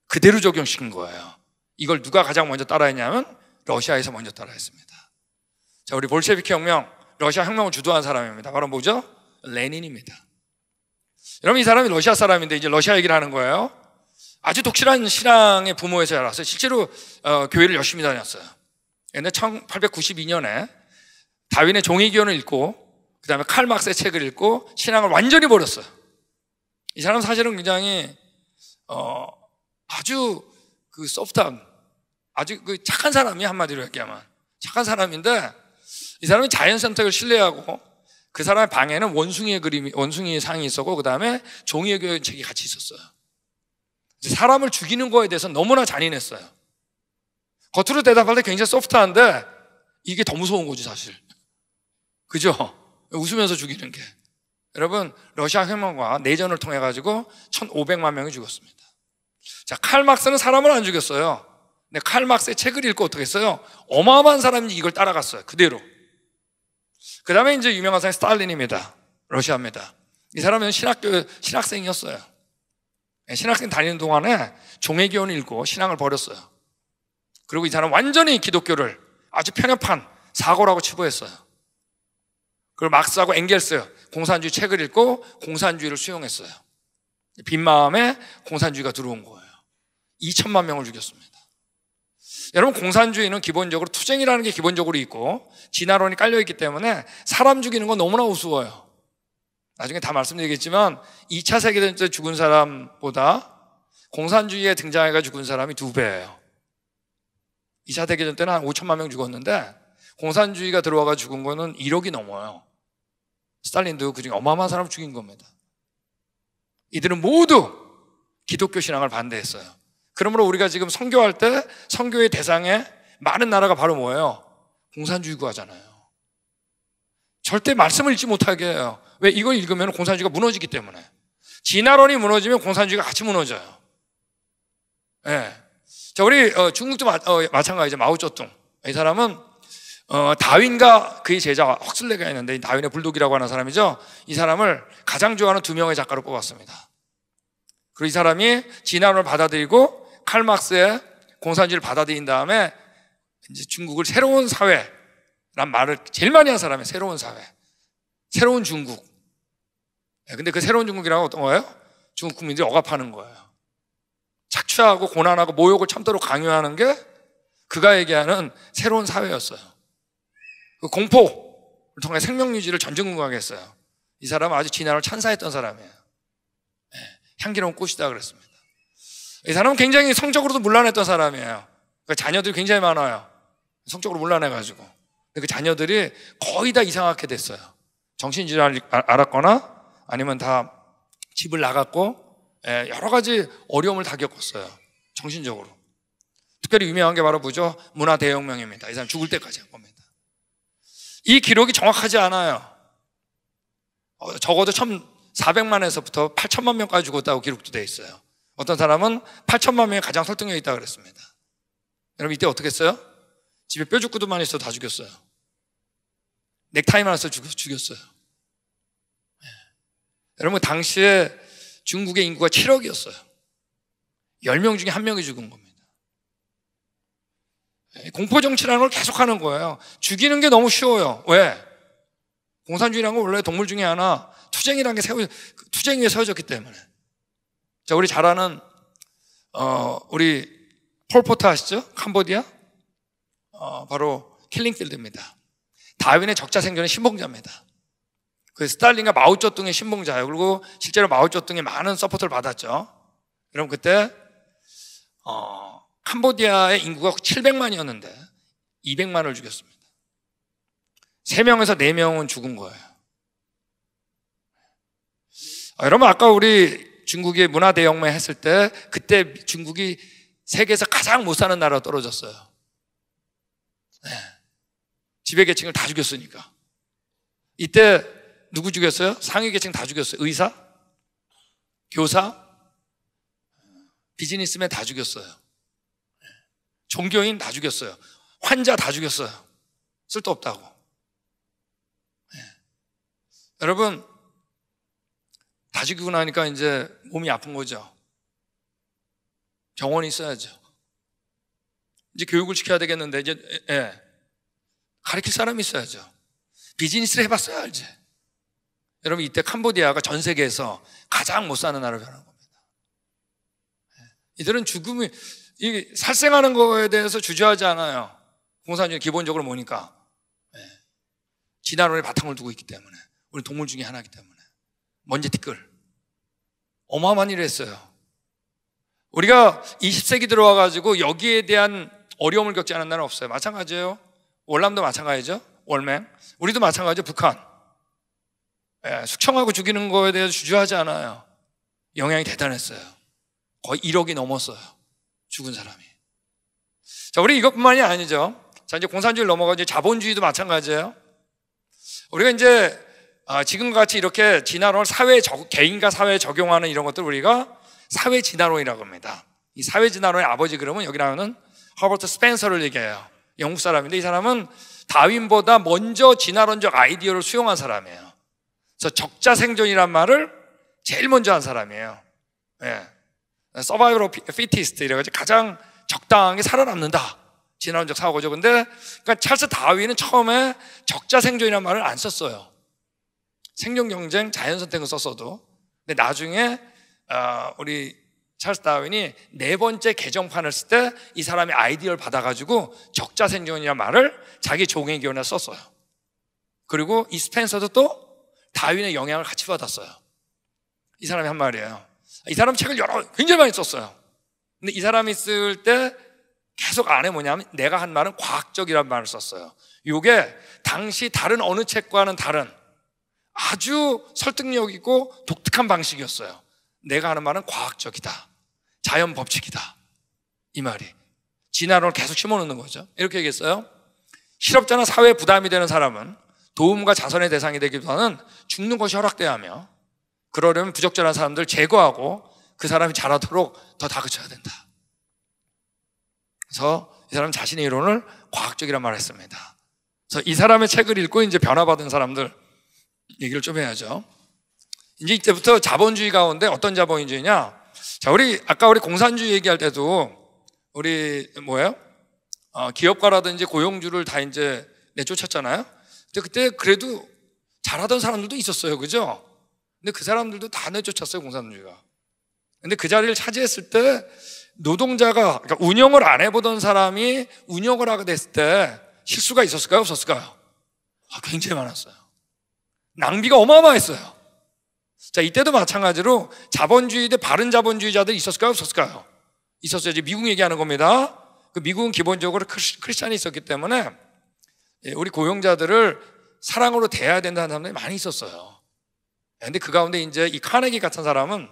그대로 적용시킨 거예요. 이걸 누가 가장 먼저 따라했냐면 러시아에서 먼저 따라했습니다. 자, 우리 볼셰비키 혁명, 러시아 혁명을 주도한 사람입니다. 바로 뭐죠? 레닌입니다. 여러분 이 사람이 러시아 사람인데 이제 러시아 얘기를 하는 거예요. 아주 독실한 신앙의 부모에서 자라서 실제로 어, 교회를 열심히 다녔어요. 옛날 1892년에 다윈의 종이기원을 읽고 그 다음에 칼막스의 책을 읽고 신앙을 완전히 버렸어요. 이 사람 사실은 굉장히 어, 아주 그 소프트한 아주 그 착한 사람이 한마디로 얘기하면 착한 사람인데 이 사람이 자연 선택을 신뢰하고 그 사람의 방에는 원숭이의 그림이 원숭이 상이 있었고 그 다음에 종이의 교회 그 책이 같이 있었어요. 사람을 죽이는 거에 대해서 너무나 잔인했어요. 겉으로 대답할 때 굉장히 소프트한데 이게 더 무서운 거지 사실. 그죠? 웃으면서 죽이는 게. 여러분 러시아 혁명과 내전을 통해 가지고 1,500만 명이 죽었습니다. 자 칼막스는 사람을 안 죽였어요. 근데 칼막스의 책을 읽고 어떻게 했어요? 어마어마한 사람이 이걸 따라갔어요. 그대로. 그 다음에 이제 유명한 사람이 스탈린입니다. 러시아입니다. 이 사람은 신학교, 신학생이었어요. 예, 신학생 다니는 동안에 종의 교훈을 읽고 신앙을 버렸어요. 그리고 이 사람은 완전히 기독교를 아주 편협한 사고라고 치부했어요. 그리고 막스하고 엥겔스 공산주의 책을 읽고 공산주의를 수용했어요. 빈 마음에 공산주의가 들어온 거예요. 2천만 명을 죽였습니다. 여러분 공산주의는 기본적으로 투쟁이라는 게 기본적으로 있고 진화론이 깔려 있기 때문에 사람 죽이는 건 너무나 우스워요. 나중에 다 말씀드리겠지만 2차 세계대전 때 죽은 사람보다 공산주의에 등장해가 죽은 사람이 두 배예요. 2차 대개전 때는 한 5천만 명 죽었는데 공산주의가 들어와가 죽은 거는 1억이 넘어요. 스탈린도 그중에 어마어마한 사람 죽인 겁니다. 이들은 모두 기독교 신앙을 반대했어요. 그러므로 우리가 지금 선교할 때 선교의 대상에 많은 나라가 바로 뭐예요? 공산주의 구하잖아요. 절대 말씀을 읽지 못하게 해요. 왜 이걸 읽으면 공산주의가 무너지기 때문에. 진화론이 무너지면 공산주의가 같이 무너져요. 예. 네. 자, 우리 어, 중국도 마, 어, 마찬가지죠. 마오쩌둥. 이 사람은 어, 다윈과 그의 제자 헉슬레가 있는데 다윈의 불독이라고 하는 사람이죠. 이 사람을 가장 좋아하는 두 명의 작가로 뽑았습니다. 그리고 이 사람이 진화론을 받아들이고 칼막스의 공산주의를 받아들인 다음에 이제 중국을 새로운 사회란 말을 제일 많이 한 사람이 새로운 사회. 새로운 중국. 네, 근데 그 새로운 중국이라고 어떤 거예요? 중국 국민들이 억압하는 거예요. 착취하고 고난하고 모욕을 참도록 강요하는 게 그가 얘기하는 새로운 사회였어요. 그 공포를 통해 생명 유지를 전전긍긍하게 했어요. 이 사람은 아주 진화를 찬사했던 사람이에요. 네, 향기로운 꽃이다 그랬습니다. 이 사람은 굉장히 성적으로도 물란했던 사람이에요. 그 자녀들이 굉장히 많아요. 성적으로 물란해가지고. 근데 그 자녀들이 거의 다 이상하게 됐어요. 정신질환 알았거나 아니면 다 집을 나갔고 예, 여러 가지 어려움을 다 겪었어요. 정신적으로. 특별히 유명한 게 바로 뭐죠? 문화 대혁명입니다. 이 사람 죽을 때까지 한 겁니다. 이 기록이 정확하지 않아요. 어, 적어도 1,400만에서부터 8천만 명까지 죽었다고 기록도 돼 있어요. 어떤 사람은 8천만 명이 가장 설득력이 있다 고 그랬습니다. 여러분 이때 어떻게 했어요? 집에 뼈죽구도만 있어 다 죽였어요. 넥타이만 해서 죽, 죽였어요. 네. 여러분 당시에 중국의 인구가 7억이었어요. 10명 중에 1명이 죽은 겁니다. 예, 공포 정치라는 걸 계속하는 거예요. 죽이는 게 너무 쉬워요. 왜? 공산주의라는 건 원래 동물 중에 하나 투쟁이라는 게 세워 투쟁 위에 세워졌기 때문에 자, 우리 잘 아는, 어, 우리 폴포트 아시죠? 캄보디아? 어, 바로 킬링필드입니다. 다윈의 적자 생존의 신봉자입니다. 그 스탈린과 마우쩌뚱의 신봉자예요. 그리고 실제로 마우쩌뚱이 많은 서포트를 받았죠. 여러분, 그때 어, 캄보디아의 인구가 700만이었는데 200만을 죽였습니다. 3명에서 4명은 죽은 거예요. 아, 여러분 아까 우리 중국의 문화 대혁명 했을 때 그때 중국이 세계에서 가장 못 사는 나라로 떨어졌어요. 네. 지배계층을 다 죽였으니까. 이때 누구 죽였어요? 상위계층 다 죽였어요. 의사, 교사, 비즈니스맨 다 죽였어요. 네. 종교인 다 죽였어요. 환자 다 죽였어요. 쓸데없다고. 네. 여러분, 다 죽이고 나니까 이제 몸이 아픈 거죠. 병원이 있어야죠. 이제 교육을 시켜야 되겠는데, 이제, 예, 예. 가르칠 사람이 있어야죠. 비즈니스를 해봤어야 알지. 여러분, 이때 캄보디아가 전 세계에서 가장 못 사는 나라로 변한 겁니다. 예. 이들은 죽음이, 이 살생하는 거에 대해서 주저하지 않아요. 공산주의 기본적으로 뭐니까. 예. 진화론의 바탕을 두고 있기 때문에. 우리 동물 중에 하나이기 때문에. 먼지 티끌. 어마어마한 일을 했어요. 우리가 20세기 들어와가지고 여기에 대한 어려움을 겪지 않은 나라는 없어요. 마찬가지예요. 월남도 마찬가지죠. 월맹. 우리도 마찬가지죠. 북한. 예, 숙청하고 죽이는 거에 대해서 주저하지 않아요. 영향이 대단했어요. 거의 1억이 넘었어요. 죽은 사람이. 자, 우리 이것뿐만이 아니죠. 자, 이제 공산주의 를 넘어가죠. 자본주의도 마찬가지예요. 우리가 이제 아, 지금과 같이 이렇게 진화론을 사회 적, 개인과 사회에 적용하는 이런 것들 우리가 사회 진화론이라고 합니다. 이 사회 진화론의 아버지 그러면 여기 나오는 허버트 스펜서를 얘기해요. 영국 사람인데 이 사람은 다윈보다 먼저 진화론적 아이디어를 수용한 사람이에요. 그래서 적자 생존이란 말을 제일 먼저 한 사람이에요. 예. 서바이벌 피티스트 이래가지고 가장 적당하게 살아남는다. 진화론적 사고죠. 근데 그러니까 찰스 다윈은 처음에 적자 생존이란 말을 안 썼어요. 생존 경쟁, 자연 선택을 썼어도. 근데 나중에 어, 우리 찰스 다윈이 네 번째 개정판을 쓸 때 이 사람이 아이디어를 받아가지고 적자 생존이라는 말을 자기 종의 기원에 썼어요. 그리고 이 스펜서도 또 다윈의 영향을 같이 받았어요. 이 사람이 한 말이에요. 이 사람 책을 여러 굉장히 많이 썼어요. 근데 이 사람이 쓸 때 계속 안에 뭐냐면 내가 한 말은 과학적이라는 말을 썼어요. 요게 당시 다른 어느 책과는 다른 아주 설득력 있고 독특한 방식이었어요. 내가 하는 말은 과학적이다. 자연 법칙이다. 이 말이. 진화론을 계속 심어놓는 거죠. 이렇게 얘기했어요. 실업자나 사회 부담이 되는 사람은 도움과 자선의 대상이 되기보다는 죽는 것이 허락되 하며 그러려면 부적절한 사람들 제거하고 그 사람이 잘하도록 더 다그쳐야 된다. 그래서 이 사람 자신의 이론을 과학적이란 말을 했습니다. 그래서 이 사람의 책을 읽고 이제 변화받은 사람들 얘기를 좀 해야죠. 이제 이때부터 자본주의 가운데 어떤 자본주의냐? 자, 우리 아까 우리 공산주의 얘기할 때도 우리 뭐예요? 어, 기업가라든지 고용주를 다 이제 내쫓았잖아요. 근데 그때 그래도 잘하던 사람들도 있었어요, 그죠? 근데 그 사람들도 다 내쫓았어요, 공산주의가. 근데 그 자리를 차지했을 때 노동자가 그러니까 운영을 안 해보던 사람이 운영을 하게 됐을 때 실수가 있었을까요, 없었을까요? 아, 굉장히 많았어요. 낭비가 어마어마했어요. 자, 이때도 마찬가지로 자본주의 대 바른 자본주의자들이 있었을까요? 없었을까요? 있었어요. 미국 얘기하는 겁니다. 그 미국은 기본적으로 크리스찬이 있었기 때문에 예, 우리 고용자들을 사랑으로 대해야 된다는 사람들이 많이 있었어요. 예, 근데 그 가운데 이제 이 카네기 같은 사람은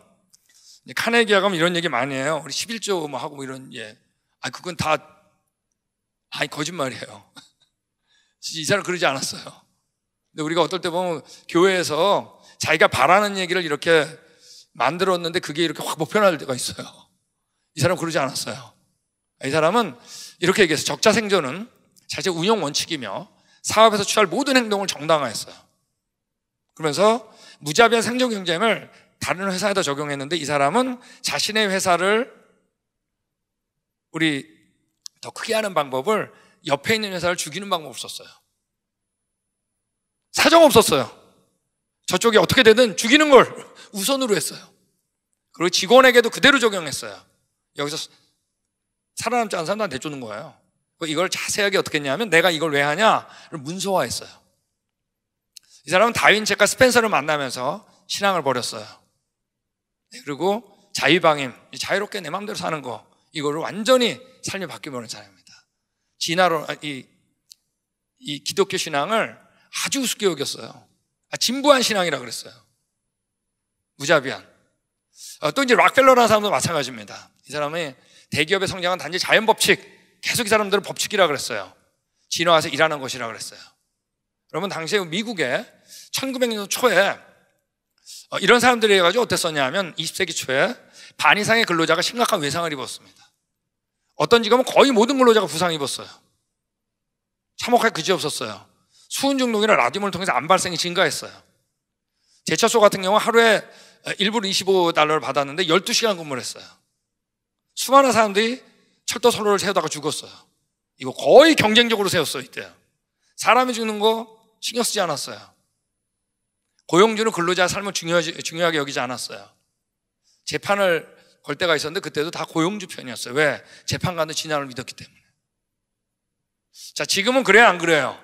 카네기 하면 이런 얘기 많이 해요. 우리 11조 뭐 하고 뭐 이런 예. 아 그건 다 아니 거짓말이에요. *laughs* 이 사람 그러지 않았어요. 근데 우리가 어떨 때 보면 교회에서 자기가 바라는 얘기를 이렇게 만들었는데 그게 이렇게 확 보편할 때가 있어요. 이 사람 은 그러지 않았어요. 이 사람은 이렇게 얘기했어요. 적자 생존은 자체 운영 원칙이며 사업에서 취할 모든 행동을 정당화했어요. 그러면서 무자비한 생존 경쟁을 다른 회사에다 적용했는데 이 사람은 자신의 회사를 우리 더 크게 하는 방법을 옆에 있는 회사를 죽이는 방법을 썼어요. 사정없었어요. 저쪽이 어떻게 되든 죽이는 걸 우선으로 했어요. 그리고 직원에게도 그대로 적용했어요. 여기서 살아남지 않은 사람한테 주는 거예요. 이걸 자세하게 어떻게 했냐면 내가 이걸 왜 하냐를 문서화했어요. 이 사람은 다윈책과 스펜서를 만나면서 신앙을 버렸어요. 네, 그리고 자유방임, 자유롭게 내 마음대로 사는 거, 이거를 완전히 삶이 바뀌어버린 사람입니다. 진화로, 아, 이, 이 기독교 신앙을 아주 우습게 여겼어요. 아, 진부한 신앙이라 그랬어요. 무자비한. 아, 또 이제 락펠러라는 사람도 마찬가지입니다. 이사람이 대기업의 성장은 단지 자연 법칙, 계속 이 사람들은 법칙이라 그랬어요. 진화해서 일하는 것이라 그랬어요. 그러면 당시에 미국에 1900년 초에 어, 이런 사람들이 해가지고 어땠었냐면 20세기 초에 반 이상의 근로자가 심각한 외상을 입었습니다. 어떤 직업은 거의 모든 근로자가 부상 입었어요. 참혹할 그지 없었어요. 수은 중독이나 라디움을 통해서 암 발생이 증가했어요. 제철소 같은 경우 하루에 일불 25달러를 받았는데 12시간 근무를 했어요. 수많은 사람들이 철도 선로를 세우다가 죽었어요. 이거 거의 경쟁적으로 세웠어요, 이때. 사람이 죽는 거 신경 쓰지 않았어요. 고용주는 근로자 삶을 중요하지, 중요하게 여기지 않았어요. 재판을 걸 때가 있었는데 그때도 다 고용주 편이었어요. 왜? 재판관도 진안을 믿었기 때문에. 자, 지금은 그래요, 안 그래요?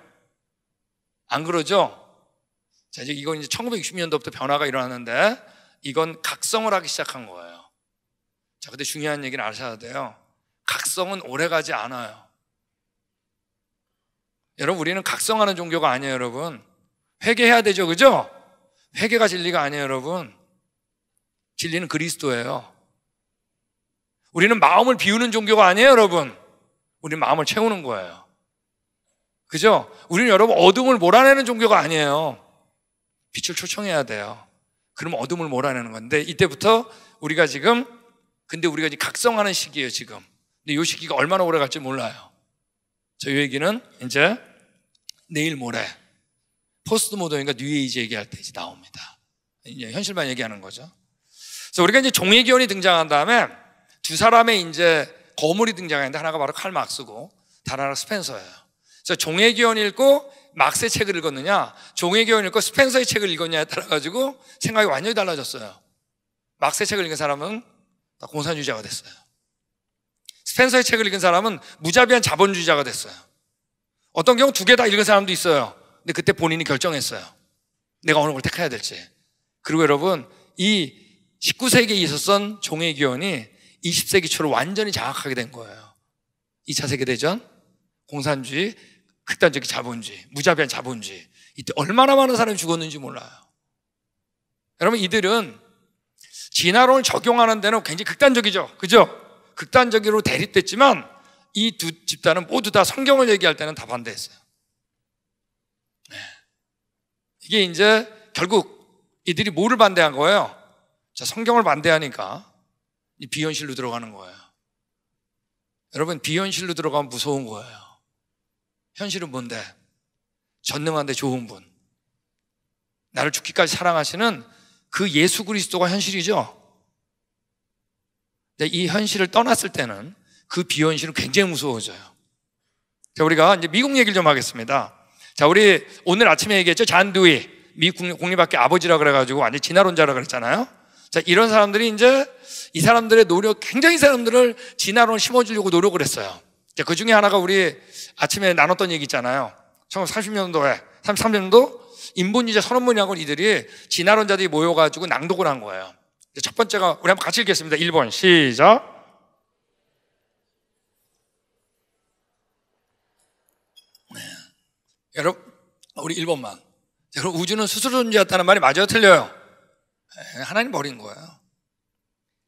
안 그러죠? 자, 이제 이건 이제 1960년도부터 변화가 일어났는데 이건 각성을 하기 시작한 거예요. 자, 근데 중요한 얘기는 아셔야 돼요. 각성은 오래 가지 않아요. 여러분, 우리는 각성하는 종교가 아니에요, 여러분. 회개해야 되죠, 그죠? 회개가 진리가 아니에요, 여러분. 진리는 그리스도예요. 우리는 마음을 비우는 종교가 아니에요, 여러분. 우리 마음을 채우는 거예요. 그죠? 우리는 여러분 어둠을 몰아내는 종교가 아니에요. 빛을 초청해야 돼요. 그럼 어둠을 몰아내는 건데 이때부터 우리가 지금 근데 우리가 이제 각성하는 시기예요 지금. 근데 이 시기가 얼마나 오래 갈지 몰라요. 저희 얘기는 이제 내일 모레 포스트 모더니까 뉴에이지 얘기할 때 이제 나옵니다. 이제 현실만 얘기하는 거죠. 그래서 우리가 이제 종의 기원이 등장한 다음에 두 사람의 이제 거물이 등장했는데 하나가 바로 칼 막스고 다른 하나가 스펜서예요. 그래서 종의 기원 읽고 막세 책을 읽었느냐, 종의 기원 읽고 스펜서의 책을 읽었냐에 따라 가지고 생각이 완전히 달라졌어요. 막세 책을 읽은 사람은 다 공산주의자가 됐어요. 스펜서의 책을 읽은 사람은 무자비한 자본주의자가 됐어요. 어떤 경우 두 개 다 읽은 사람도 있어요. 근데 그때 본인이 결정했어요. 내가 어느 걸 택해야 될지. 그리고 여러분, 이 19세기에 있었던 종의 기원이 20세기 초로 완전히 장악하게 된 거예요. 2차 세계대전, 공산주의, 극단적인 자본주의, 무자비한 자본주의. 이때 얼마나 많은 사람이 죽었는지 몰라요. 여러분, 이들은 진화론을 적용하는 데는 굉장히 극단적이죠. 그죠? 극단적으로 대립됐지만 이 두 집단은 모두 다 성경을 얘기할 때는 다 반대했어요. 네. 이게 이제 결국 이들이 뭐를 반대한 거예요? 자, 성경을 반대하니까 비현실로 들어가는 거예요. 여러분, 비현실로 들어가면 무서운 거예요. 현실은 뭔데? 전능한데 좋은 분. 나를 죽기까지 사랑하시는 그 예수 그리스도가 현실이죠. 이 현실을 떠났을 때는 그 비현실은 굉장히 무서워져요. 자, 우리가 이제 미국 얘기를 좀 하겠습니다. 자, 우리 오늘 아침에 얘기했죠. 잔두이. 미국 공립학교 아버지라 그래가지고 완전 진화론자라 그랬잖아요. 자, 이런 사람들이 이제 이 사람들의 노력, 굉장히 사람들을 진화론 심어주려고 노력을 했어요. 그 중에 하나가 우리 아침에 나눴던 얘기 있잖아요. 1930년도에, 33년도 인본주의자 선언문이라고 이들이 진화론자들이 모여가지고 낭독을 한 거예요. 첫 번째가, 우리 한번 같이 읽겠습니다. 1번, 시작. 네. 여러분, 우리 1번만. 그럼 우주는 스스로 존재했다는 말이 맞아요? 틀려요? 네, 하나님 버린 거예요.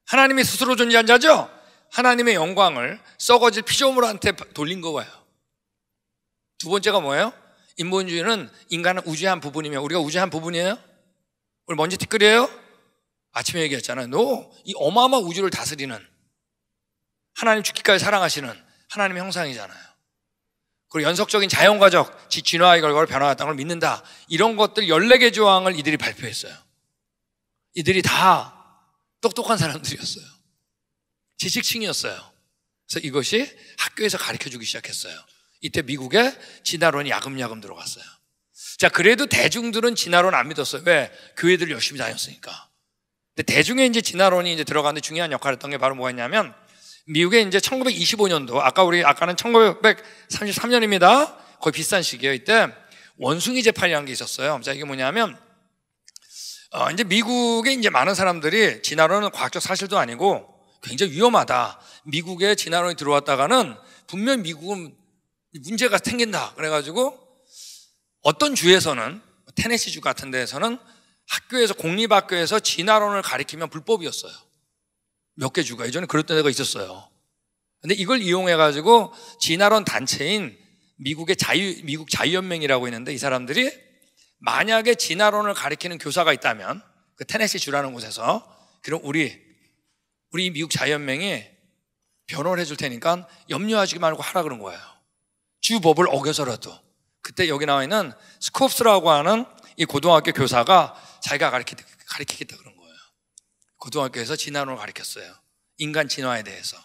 하나님이 스스로 존재한 자죠? 하나님의 영광을 썩어질 피조물한테 돌린 거예요. 두 번째가 뭐예요? 인본주의는 인간은 우주의 한 부분이며 우리가 우주의 한 부분이에요? 우리 먼지 티끌이에요? 아침에 얘기했잖아요. n 이 어마어마 우주를 다스리는 하나님 죽기까지 사랑하시는 하나님의 형상이잖아요. 그리고 연속적인 자연과적, 진화의 결과로 변화했다는 걸 믿는다. 이런 것들 14개 조항을 이들이 발표했어요. 이들이 다 똑똑한 사람들이었어요. 지식층이었어요. 그래서 이것이 학교에서 가르쳐 주기 시작했어요. 이때 미국에 진화론이 야금야금 들어갔어요. 자, 그래도 대중들은 진화론 안 믿었어요. 왜? 교회들 열심히 다녔으니까. 근데 대중에 이제 진화론이 이제 들어가는데 중요한 역할을 했던 게 바로 뭐였냐면 미국에 이제 1925년도, 아까 우리, 아까는 1933년입니다. 거의 비싼 시기예요. 이때 원숭이 재판이라는 게 있었어요. 자, 이게 뭐냐면 어, 이제 미국에 이제 많은 사람들이 진화론은 과학적 사실도 아니고 굉장히 위험하다. 미국에 진화론이 들어왔다가는 분명 미국은 문제가 생긴다. 그래가지고 어떤 주에서는 테네시주 같은 데에서는 학교에서 공립학교에서 진화론을 가리키면 불법이었어요. 몇 개 주가 예전에 그랬던 데가 있었어요. 근데 이걸 이용해가지고 진화론 단체인 미국의 자유 미국 자유연맹이라고 있는데 이 사람들이 만약에 진화론을 가리키는 교사가 있다면 그 테네시 주라는 곳에서 그럼 우리 우리 미국 자연맹이 변호를 해줄 테니까 염려하지 말고 하라 그런 거예요. 주법을 어겨서라도. 그때 여기 나와 있는 스콥스라고 하는 이 고등학교 교사가 자기가 가르치, 가르치겠다 그런 거예요. 고등학교에서 진화론을 가르쳤어요. 인간 진화에 대해서.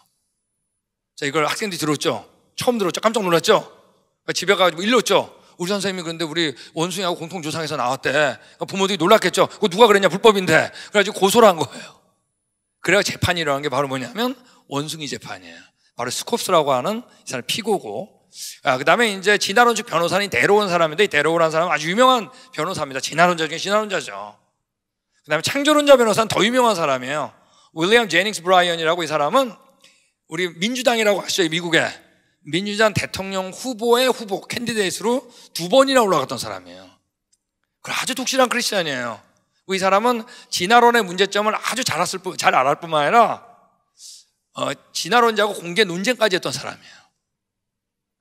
자, 이걸 학생들이 들었죠? 처음 들었죠? 깜짝 놀랐죠? 그러니까 집에 가가지고 일렀죠? 우리 선생님이 그런데 우리 원숭이하고 공통조상에서 나왔대. 그러니까 부모들이 놀랐겠죠? 그거 누가 그랬냐? 불법인데. 그래가지고 고소를 한 거예요. 그래야 재판이 라는게 바로 뭐냐면 원숭이 재판이에요. 바로 스콥스라고 하는 이 사람 피고고. 아, 그 다음에 이제 진화론적 변호사는 데려온 사람인데 데려오 사람은 아주 유명한 변호사입니다. 진화론자 중에 진화론자죠. 그 다음에 창조론자 변호사는 더 유명한 사람이에요. 윌리엄 제닝스 브라이언이라고 이 사람은 우리 민주당이라고 하시죠. 미국에. 민주당 대통령 후보의 후보 캔디데이스로두 번이나 올라갔던 사람이에요. 그 아주 독실한 크리스천이에요. 이 사람은 진화론의 문제점을 아주 잘 알았을 뿐, 잘 알았을 뿐만 아니라 어, 진화론자고 하 공개 논쟁까지 했던 사람이에요.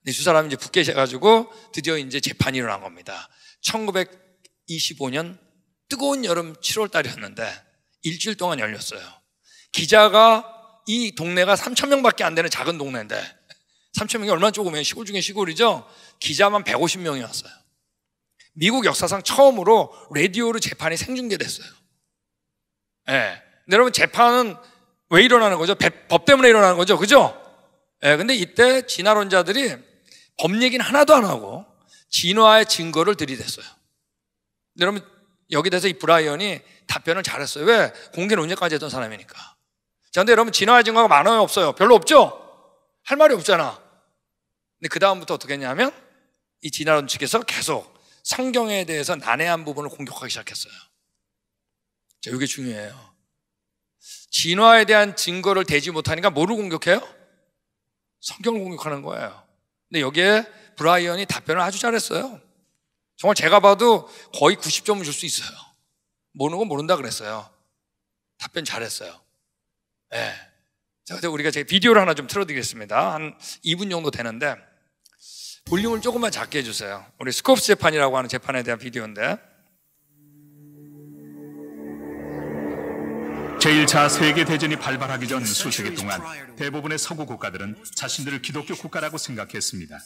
두 사람이 이제 붙게 해가지고 드디어 이제 재판이 일어난 겁니다. 1925년 뜨거운 여름 7월 달이었는데 일주일 동안 열렸어요. 기자가 이 동네가 3천 명밖에 안 되는 작은 동네인데 3천 명이 얼마나 조금이에요. 시골 중에 시골이죠. 기자만 150명이었어요. 미국 역사상 처음으로 라디오로 재판이 생중계됐어요. 예. 네. 여러분 재판은 왜 일어나는 거죠? 법 때문에 일어나는 거죠. 그죠? 예. 근데 이때 진화론자들이 법 얘기는 하나도 안 하고 진화의 증거를 들이댔어요. 여러분 여기 대해서 이 브라이언이 답변을 잘했어요. 왜? 공개 논쟁까지 했던 사람이니까. 자, 근데 여러분 진화의 증거가 많아요, 없어요? 별로 없죠? 할 말이 없잖아. 근데 그 다음부터 어떻게 했냐면 이 진화론 측에서 계속 성경에 대해서 난해한 부분을 공격하기 시작했어요. 자, 이게 중요해요. 진화에 대한 증거를 대지 못하니까 뭐를 공격해요? 성경을 공격하는 거예요. 근데 여기에 브라이언이 답변을 아주 잘했어요. 정말 제가 봐도 거의 90점을 줄 수 있어요. 모르는 건 모른다 그랬어요. 답변 잘했어요. 예. 네. 자, 우리가 제 비디오를 하나 좀 틀어드리겠습니다. 한 2분 정도 되는데 볼륨을 조금만 작게 해주세요. 우리 스콥스 재판이라고 하는 재판에 대한 비디오인데. 제1차 세계대전이 발발하기 전 수세기 동안 대부분의 서구 국가들은 자신들을 기독교 국가라고 생각했습니다.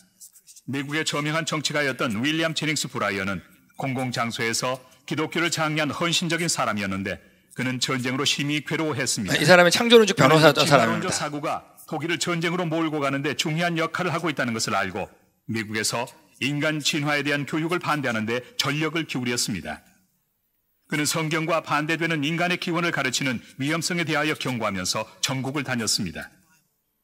미국의 저명한 정치가였던 윌리엄 제닝스 브라이어는 공공장소에서 기독교를 장려한 헌신적인 사람이었는데 그는 전쟁으로 심히 괴로워했습니다. 이 사람의 창조는 즉 변호사였던 사람입니다. 사고가 독일을 전쟁으로 몰고 가는데 중요한 역할을 하고 있다는 것을 알고 미국에서 인간 진화에 대한 교육을 반대하는데 전력을 기울였습니다. 그는 성경과 반대되는 인간의 기원을 가르치는 위험성에 대하여 경고하면서 전국을 다녔습니다.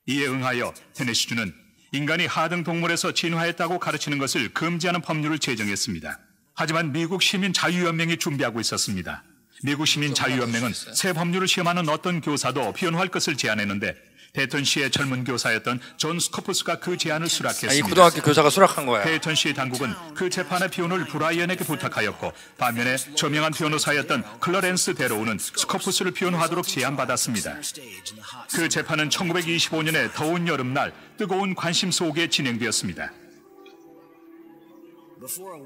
이에 응하여 테네시주는 인간이 하등 동물에서 진화했다고 가르치는 것을 금지하는 법률을 제정했습니다. 하지만 미국 시민 자유연맹이 준비하고 있었습니다. 미국 시민 자유연맹은 새 법률을 시험하는 어떤 교사도 변호할 것을 제안했는데 데턴시의 젊은 교사였던 존 스코프스가 그 제안을 수락했습니다. 아, 이 고등학교 교사가 수락한 거예요. 데턴시 당국은 그 재판의 비운을 브라이언에게 부탁하였고 반면에 저명한 변호사였던 클러렌스 데로우는 스코프스를 피운하도록 제안받았습니다. 그 재판은 1925년의 더운 여름날 뜨거운 관심 속에 진행되었습니다.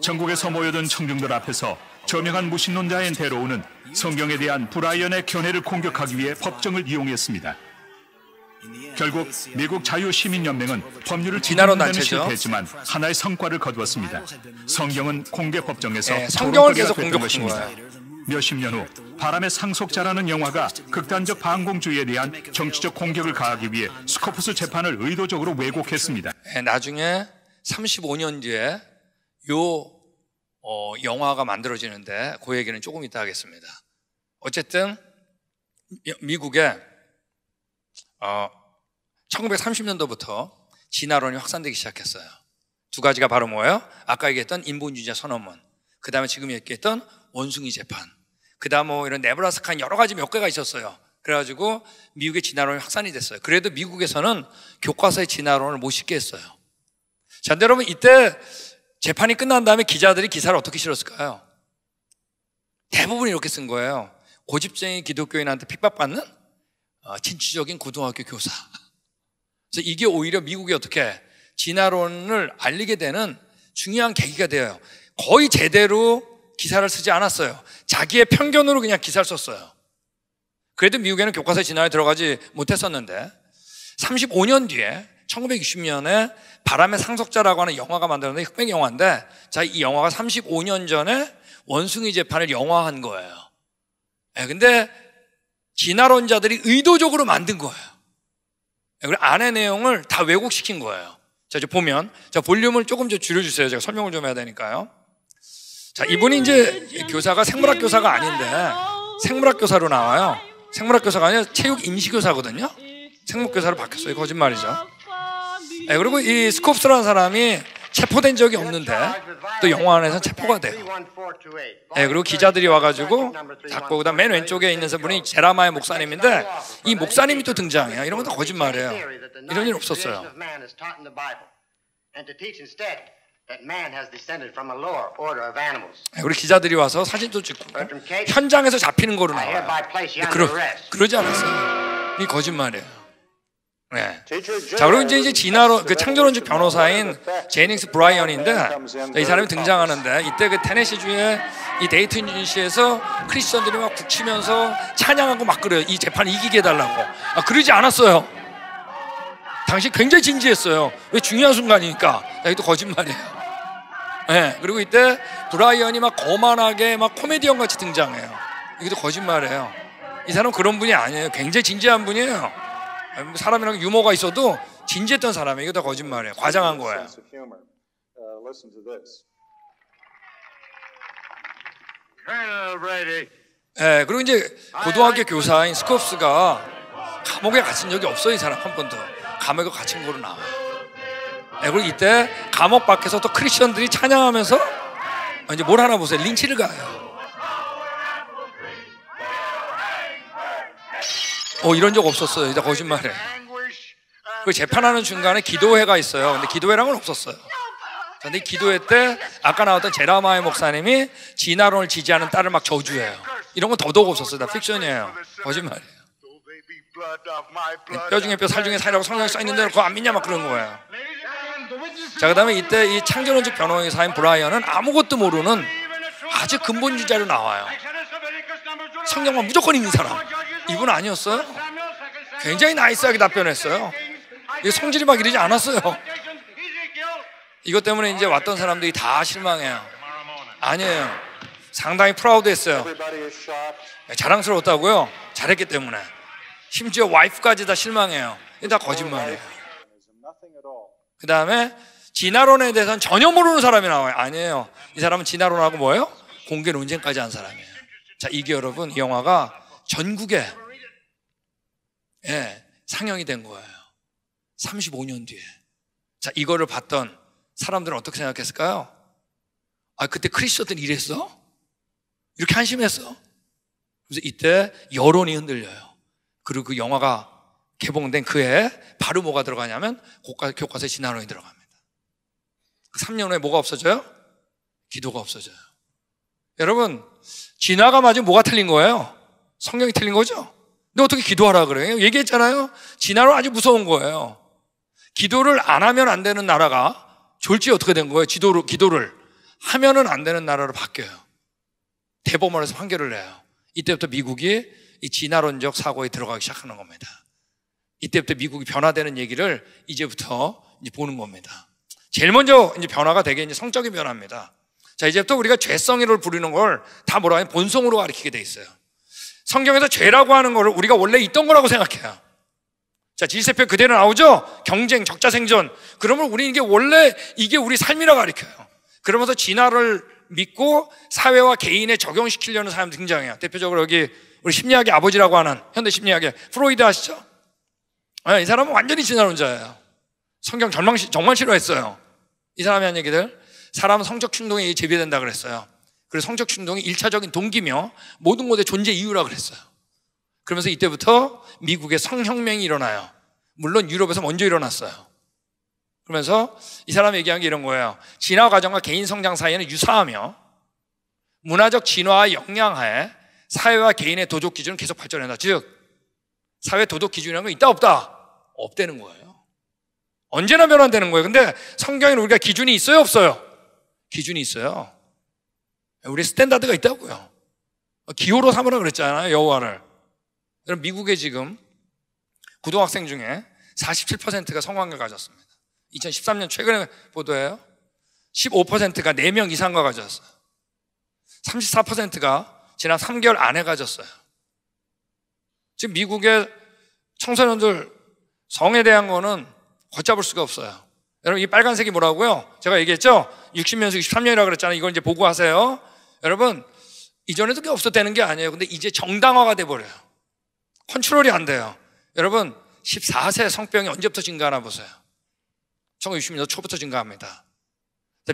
전국에서 모여든 청중들 앞에서 저명한 무신론자인 데로우는 성경에 대한 브라이언의 견해를 공격하기 위해 법정을 이용했습니다. 결국 미국 자유시민연맹은 법률을 진화로 난체 실패했지만 하나의 성과를 거두었습니다. 성경은 공개법정에서 네, 성경을 계속 공격한 거예요. 몇십 년 후 바람의 상속자라는 영화가 극단적 반공주의에 대한 정치적 공격을 가하기 위해 스코프스 재판을 의도적으로 왜곡했습니다. 네, 나중에 35년 뒤에 요 어, 영화가 만들어지는데 그 얘기는 조금 이따 하겠습니다. 어쨌든 미국의 어, 1930년도부터 진화론이 확산되기 시작했어요. 두 가지가 바로 뭐예요? 아까 얘기했던 인본주의자 선언문, 그 다음에 지금 얘기했던 원숭이 재판, 그 다음 뭐 이런 네브라스칸 여러 가지 몇 개가 있었어요. 그래가지고 미국의 진화론이 확산이 됐어요. 그래도 미국에서는 교과서의 진화론을 못 쉽게 했어요. 자, 여러분 이때 재판이 끝난 다음에 기자들이 기사를 어떻게 실었을까요? 대부분 이렇게 쓴 거예요. 고집쟁이 기독교인한테 핍박받는 진취적인 어, 고등학교 교사. 그래서 이게 오히려 미국이 어떻게 진화론을 알리게 되는 중요한 계기가 되어요. 거의 제대로 기사를 쓰지 않았어요. 자기의 편견으로 그냥 기사를 썼어요. 그래도 미국에는 교과서 진화에 들어가지 못했었는데 35년 뒤에 1960년에 바람의 상속자라고 하는 영화가 만들어낸 흑백 영화인데 자이 영화가 35년 전에 원숭이 재판을 영화한 거예요. 예, 근데 진화론자들이 의도적으로 만든 거예요. 안의 내용을 다 왜곡시킨 거예요. 자, 이제 보면. 자, 볼륨을 조금 더 줄여주세요. 제가 설명을 좀 해야 되니까요. 자, 이분이 이제 교사가 생물학 교사가 아닌데 생물학 교사로 나와요. 생물학 교사가 아니라 체육 임시 교사거든요. 생물 교사로 바뀌었어요. 거짓말이죠. 네, 그리고 이 스콥스라는 사람이 체포된 적이 없는데 또 영화 안에서 체포가 돼요. 예, 그리고 기자들이 와가지고 자꾸 그다음 맨 왼쪽에 있는 분이 제라마의 목사님인데 이 목사님이 또 등장해요. 이런 건다 거짓말이에요. 이런 일 없었어요. 예, 우리 기자들이 와서 사진도 찍고 현장에서 잡히는 거로 나와요. 예, 그러, 그러지 않았어요. 이 거짓말이에요. 네. 자, 그리고 이제, 이제 진화론, 그 창조론적 변호사인 제닝스 브라이언인데 이 사람이 등장하는데 이때 그 테네시주의 이 데이튼 유니시에서 크리스천들이 막 북치면서 찬양하고 막 그래요. 이 재판 이기게 해달라고. 아, 그러지 않았어요. 당시 굉장히 진지했어요. 왜 중요한 순간이니까. 이것도 거짓말이에요. 예. 네. 그리고 이때 브라이언이 막 거만하게 막 코미디언 같이 등장해요. 이것도 거짓말이에요. 이 사람은 그런 분이 아니에요. 굉장히 진지한 분이에요. 사람이랑 유머가 있어도 진지했던 사람이 이거 다 거짓말이에요. 과장한 거예요. Uh, 예, 그리고 이제 고등학교 교사인 스콥스가 감옥에 갇힌 적이 없어요, 이 사람 한 번도. 감옥에 갇힌 거로 나와. 예, 그리고 이때 감옥 밖에서 또 크리스천들이 찬양하면서 아, 이제 뭘 하나 보세요. 린치를 가요. 어, 이런 적 없었어요. 이제 거짓말해. 그 재판하는 중간에 기도회가 있어요. 근데 기도회랑은 없었어요. 근데 기도회 때 아까 나왔던 제라마의 목사님이 진화론을 지지하는 딸을 막 저주해요. 이런 건 더더욱 없었어요. 다 픽션이에요. 거짓말이에요. 뼈 중에 뼈, 살 중에 살이라고 성경에 써있는데 그거 안 믿냐 막 그런 거예요. 자, 그 다음에 이때 이 창조론적 변호 사인 브라이언은 아무것도 모르는 아주 근본주자로 나와요. 성경만 무조건 있는 사람. 이분 아니었어요? 굉장히 나이스하게 답변했어요. 이 성질이 막 이러지 않았어요. 이것 때문에 이제 왔던 사람들이 다 실망해요. 아니에요. 상당히 프라우드했어요. 네, 자랑스러웠다고요? 잘했기 때문에. 심지어 와이프까지 다 실망해요. 다 거짓말이에요. 그 다음에 진화론에 대해서는 전혀 모르는 사람이 나와요. 아니에요. 이 사람은 진화론하고 뭐예요? 공개 논쟁까지 한 사람이에요. 자, 이게 여러분, 이 영화가 전국에 예, 상영이 된 거예요. 35년 뒤에. 자, 이거를 봤던 사람들은 어떻게 생각했을까요? 아, 그때 크리스천들 이랬어? 이렇게 한심했어? 그래서 이때 여론이 흔들려요. 그리고 그 영화가 개봉된 그해 바로 뭐가 들어가냐면 고가, 교과서에 진화론이 들어갑니다. 3년 후에 뭐가 없어져요? 기도가 없어져요. 여러분, 진화가 맞으면 뭐가 틀린 거예요? 성경이 틀린 거죠? 근데 어떻게 기도하라 그래요? 얘기했잖아요? 진화로 아주 무서운 거예요. 기도를 안 하면 안 되는 나라가 졸지 어떻게 된 거예요? 지도를, 기도를 하면은 안 되는 나라로 바뀌어요. 대법원에서 판결을 내요. 이때부터 미국이 이 진화론적 사고에 들어가기 시작하는 겁니다. 이때부터 미국이 변화되는 얘기를 이제부터 이제 보는 겁니다. 제일 먼저 이제 변화가 되게 이제 성적인 변화입니다. 자, 이제부터 우리가 죄성이를 부리는 걸 다 뭐라 하냐 면 본성으로 가리키게 돼 있어요. 성경에서 죄라고 하는 거를 우리가 원래 있던 거라고 생각해요. 자, 질세표 그대로 나오죠? 경쟁, 적자 생존. 그러면 우리는 이게 원래 이게 우리 삶이라고 가르쳐요. 그러면서 진화를 믿고 사회와 개인에 적용시키려는 사람 등장해요. 대표적으로 여기 우리 심리학의 아버지라고 하는 현대 심리학의 프로이드 아시죠? 네, 이 사람은 완전히 진화론자예요. 성경 절망, 정말 싫어했어요. 이 사람이 한 얘기들. 사람 성적 충동에 제비된다 그랬어요. 그리고 성적 충동이 1차적인 동기며 모든 것의 존재 이유라 그랬어요. 그러면서 이때부터 미국의 성혁명이 일어나요. 물론 유럽에서 먼저 일어났어요. 그러면서 이 사람 얘기한 게 이런 거예요. 진화 과정과 개인 성장 사이에는 유사하며 문화적 진화와 역량하에 사회와 개인의 도덕 기준은 계속 발전해다. 즉, 사회 도덕 기준이라는 건 있다 없다? 없다는 거예요. 언제나 변환되는 거예요. 근데 성경에는 우리가 기준이 있어요 없어요? 기준이 있어요. 우리 스탠다드가 있다고요. 기호로 삼으라 그랬잖아요, 여호와를. 그럼 미국에 지금 고등학생 중에 47%가 성관계 가졌습니다. 2013년 최근에 보도예요. 15%가 4명 이상과 가졌어요. 34%가 지난 3개월 안에 가졌어요. 지금 미국의 청소년들 성에 대한 거는 걷잡을 수가 없어요. 여러분 이 빨간색이 뭐라고요? 제가 얘기했죠? 60년수 63년이라고 그랬잖아요. 이걸 이제 보고하세요. 여러분 이전에도 그게 없었다는 게 아니에요. 근데 이제 정당화가 돼 버려요. 컨트롤이 안 돼요. 여러분 14세 성병이 언제부터 증가하나 보세요. 1960년대 초부터 증가합니다.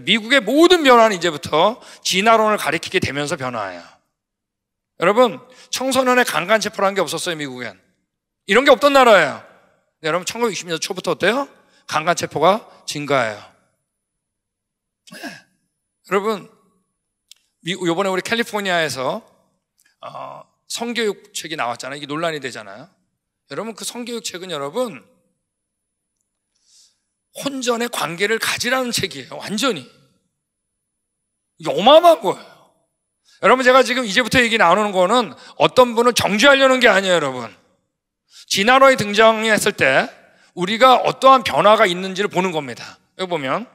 미국의 모든 변화는 이제부터 진화론을 가리키게 되면서 변화해요. 여러분, 청소년의 강간체포라는 게 없었어요, 미국엔. 이런 게 없던 나라예요. 여러분, 1960년대 초부터 어때요? 강간체포가 증가해요. 네. 여러분, 요번에 우리 캘리포니아에서 어, 성교육 책이 나왔잖아요. 이게 논란이 되잖아요. 여러분 그 성교육 책은 여러분 혼전의 관계를 가지라는 책이에요. 완전히. 이게 어마어마한 거예요. 여러분 제가 지금 이제부터 얘기 나누는 거는 어떤 분을 정죄하려는 게 아니에요, 여러분. 진화로에 등장했을 때 우리가 어떠한 변화가 있는지를 보는 겁니다. 여기 보면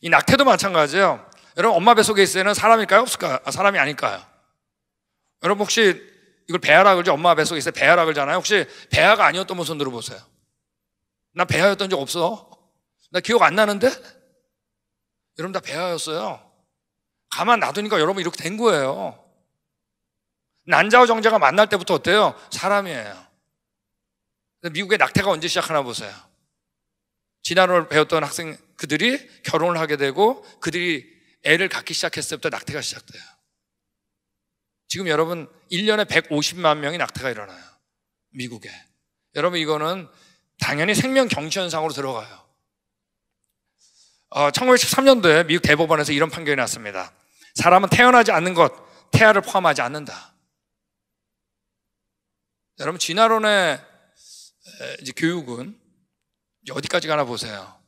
이 낙태도 마찬가지예요. 여러분 엄마 뱃속에 있을 때는 사람일까요? 없을까요? 아, 사람이 아닐까요? 여러분 혹시 이걸 배아라 그러죠? 엄마 뱃속에 있을 때 배아라 그러잖아요. 혹시 배아가 아니었던 모습 들어보세요. 나 배아였던 적 없어. 나 기억 안 나는데? 여러분 다 배아였어요. 가만 놔두니까 여러분 이렇게 된 거예요. 난자와 정자가 만날 때부터 어때요? 사람이에요. 미국의 낙태가 언제 시작하나 보세요. 진화론 배웠던 학생 그들이 결혼을 하게 되고 그들이 애를 갖기 시작했을 때부터 낙태가 시작돼요. 지금 여러분 1년에 150만 명이 낙태가 일어나요. 미국에. 여러분 이거는 당연히 생명 경치 현상으로 들어가요. 어, 1913년도에 미국 대법원에서 이런 판결이 났습니다. 사람은 태어나지 않는 것, 태아를 포함하지 않는다. 여러분 진화론의 이제 교육은 어디까지 가나 보세요.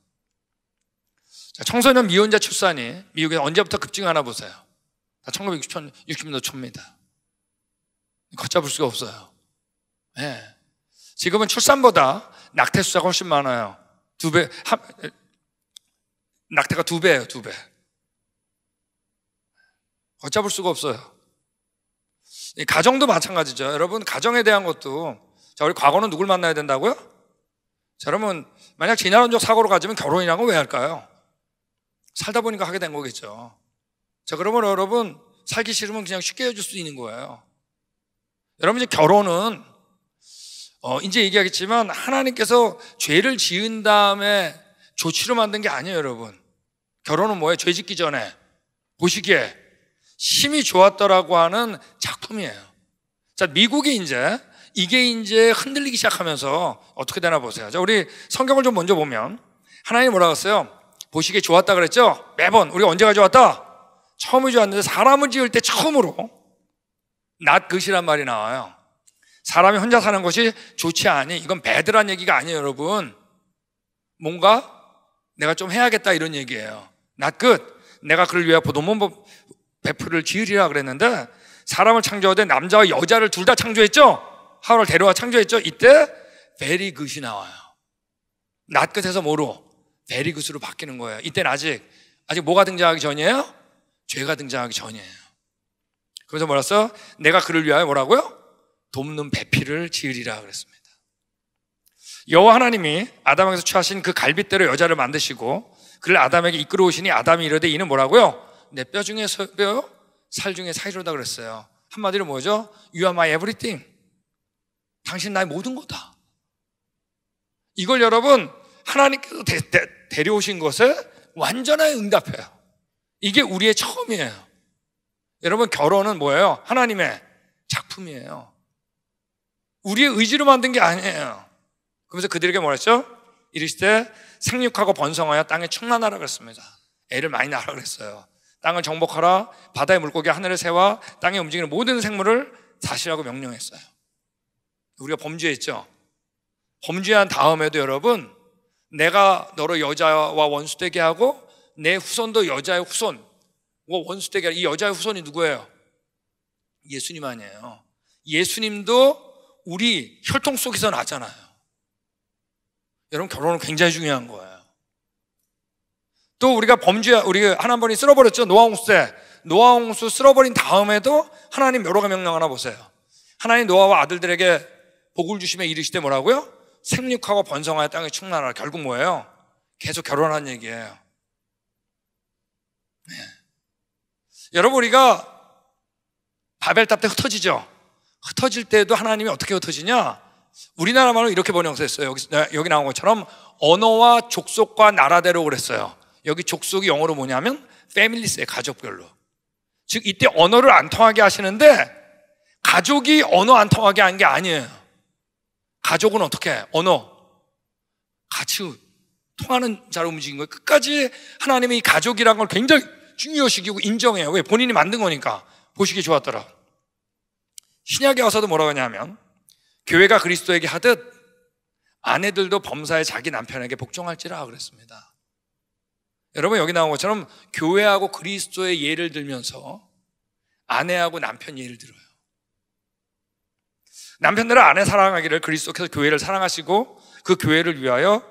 청소년 미혼자 출산이 미국에 언제부터 급증하나 보세요. 1960년도 초입니다. 걷잡을 수가 없어요. 네. 지금은 출산보다 낙태 수자가 훨씬 많아요. 두 배, 한, 낙태가 두 배예요, 두 배. 걷잡을 수가 없어요. 가정도 마찬가지죠. 여러분, 가정에 대한 것도, 자, 우리 과거는 누굴 만나야 된다고요? 자, 여러분, 만약 진화론적 사고로 가지면 결혼이라고왜 할까요? 살다 보니까 하게 된 거겠죠. 자, 그러면 여러분, 살기 싫으면 그냥 쉽게 해줄 수 있는 거예요. 여러분, 이제 결혼은, 어, 이제 얘기하겠지만, 하나님께서 죄를 지은 다음에 조치로 만든 게 아니에요, 여러분. 결혼은 뭐예요? 죄 짓기 전에. 보시기에, 심이 좋았더라고 하는 작품이에요. 자, 미국이 이제, 이게 이제 흔들리기 시작하면서 어떻게 되나 보세요. 자, 우리 성경을 좀 먼저 보면, 하나님 뭐라고 했어요? 보시기에 좋았다 그랬죠? 매번 우리가 언제 가좋았다 처음이 좋았는데 사람을 지을 때 처음으로 낫 것이란 말이 나와요. 사람이 혼자 사는 것이 좋지 않니 이건 배드란 얘기가 아니에요, 여러분. 뭔가 내가 좀 해야겠다 이런 얘기예요. 낫 끝. 내가 그를 위하여 보도문법 베풀을 지으리라 그랬는데 사람을 창조하되 남자와 여자를 둘 다 창조했죠? 하루를 데려와 창조했죠? 이때 베리 굿이 나와요. 낫 끝에서 뭐로? 대리굿으로 바뀌는 거예요. 이때는 아직, 아직 뭐가 등장하기 전이에요? 죄가 등장하기 전이에요. 그래서 뭐라서 내가 그를 위하여 뭐라고요? 돕는 배필을 지으리라 그랬습니다. 여호와 하나님이 아담에게서 취하신 그 갈빗대로 여자를 만드시고 그를 아담에게 이끌어 오시니 아담이 이르되 이는 뭐라고요? 내 뼈 중에 뼈살 중에 살이로다 그랬어요. 한마디로 뭐죠? You are my everything. 당신 나의 모든 거다. 이걸 여러분 하나님께서 대, 대, 데려오신 것을 완전하게 응답해요. 이게 우리의 처음이에요. 여러분, 결혼은 뭐예요? 하나님의 작품이에요. 우리의 의지로 만든 게 아니에요. 그러면서 그들에게 뭐랬죠? 이르시되 생육하고 번성하여 땅에 충만하라 그랬습니다. 애를 많이 낳으라 그랬어요. 땅을 정복하라, 바다의 물고기 하늘을 세워 땅에 움직이는 모든 생물을 다시라고 명령했어요. 우리가 범죄했죠. 범죄한 다음에도 여러분 내가 너를 여자와 원수 되게 하고 내 후손도 여자의 후손, 뭐 원수 되게 이 여자의 후손이 누구예요? 예수님 아니에요. 예수님도 우리 혈통 속에서 나잖아요. 여러분 결혼은 굉장히 중요한 거예요. 또 우리가 범죄, 우리 하나님이 쓸어버렸죠. 노아홍수 때. 노아홍수 쓸어버린 다음에도 하나님 여러 가지 명령 하나 보세요. 하나님 노아와 아들들에게 복을 주시며 이르시되 뭐라고요? 생육하고 번성하여 땅에 충만하라. 결국 뭐예요? 계속 결혼한 얘기예요. 네. 여러분 우리가 바벨탑 때 흩어지죠. 흩어질 때도 하나님이 어떻게 흩어지냐? 우리나라 말로 이렇게 번역했어요. 여기, 네, 여기 나온 것처럼 언어와 족속과 나라대로 그랬어요. 여기 족속이 영어로 뭐냐면 패밀리스의 가족별로. 즉 이때 언어를 안 통하게 하시는데 가족이 언어 안 통하게 한 게 아니에요. 가족은 어떻게 언어 같이 통하는 자로 움직인 거예요. 끝까지 하나님이 가족이란 걸 굉장히 중요시키고 인정해요. 왜? 본인이 만든 거니까 보시기 좋았더라. 신약에 와서도 뭐라고 하냐면 교회가 그리스도에게 하듯 아내들도 범사에 자기 남편에게 복종할지라 그랬습니다. 여러분 여기 나온 것처럼 교회하고 그리스도의 예를 들면서 아내하고 남편 예를 들어요. 남편들은 아내 사랑하기를 그리스도께서 교회를 사랑하시고 그 교회를 위하여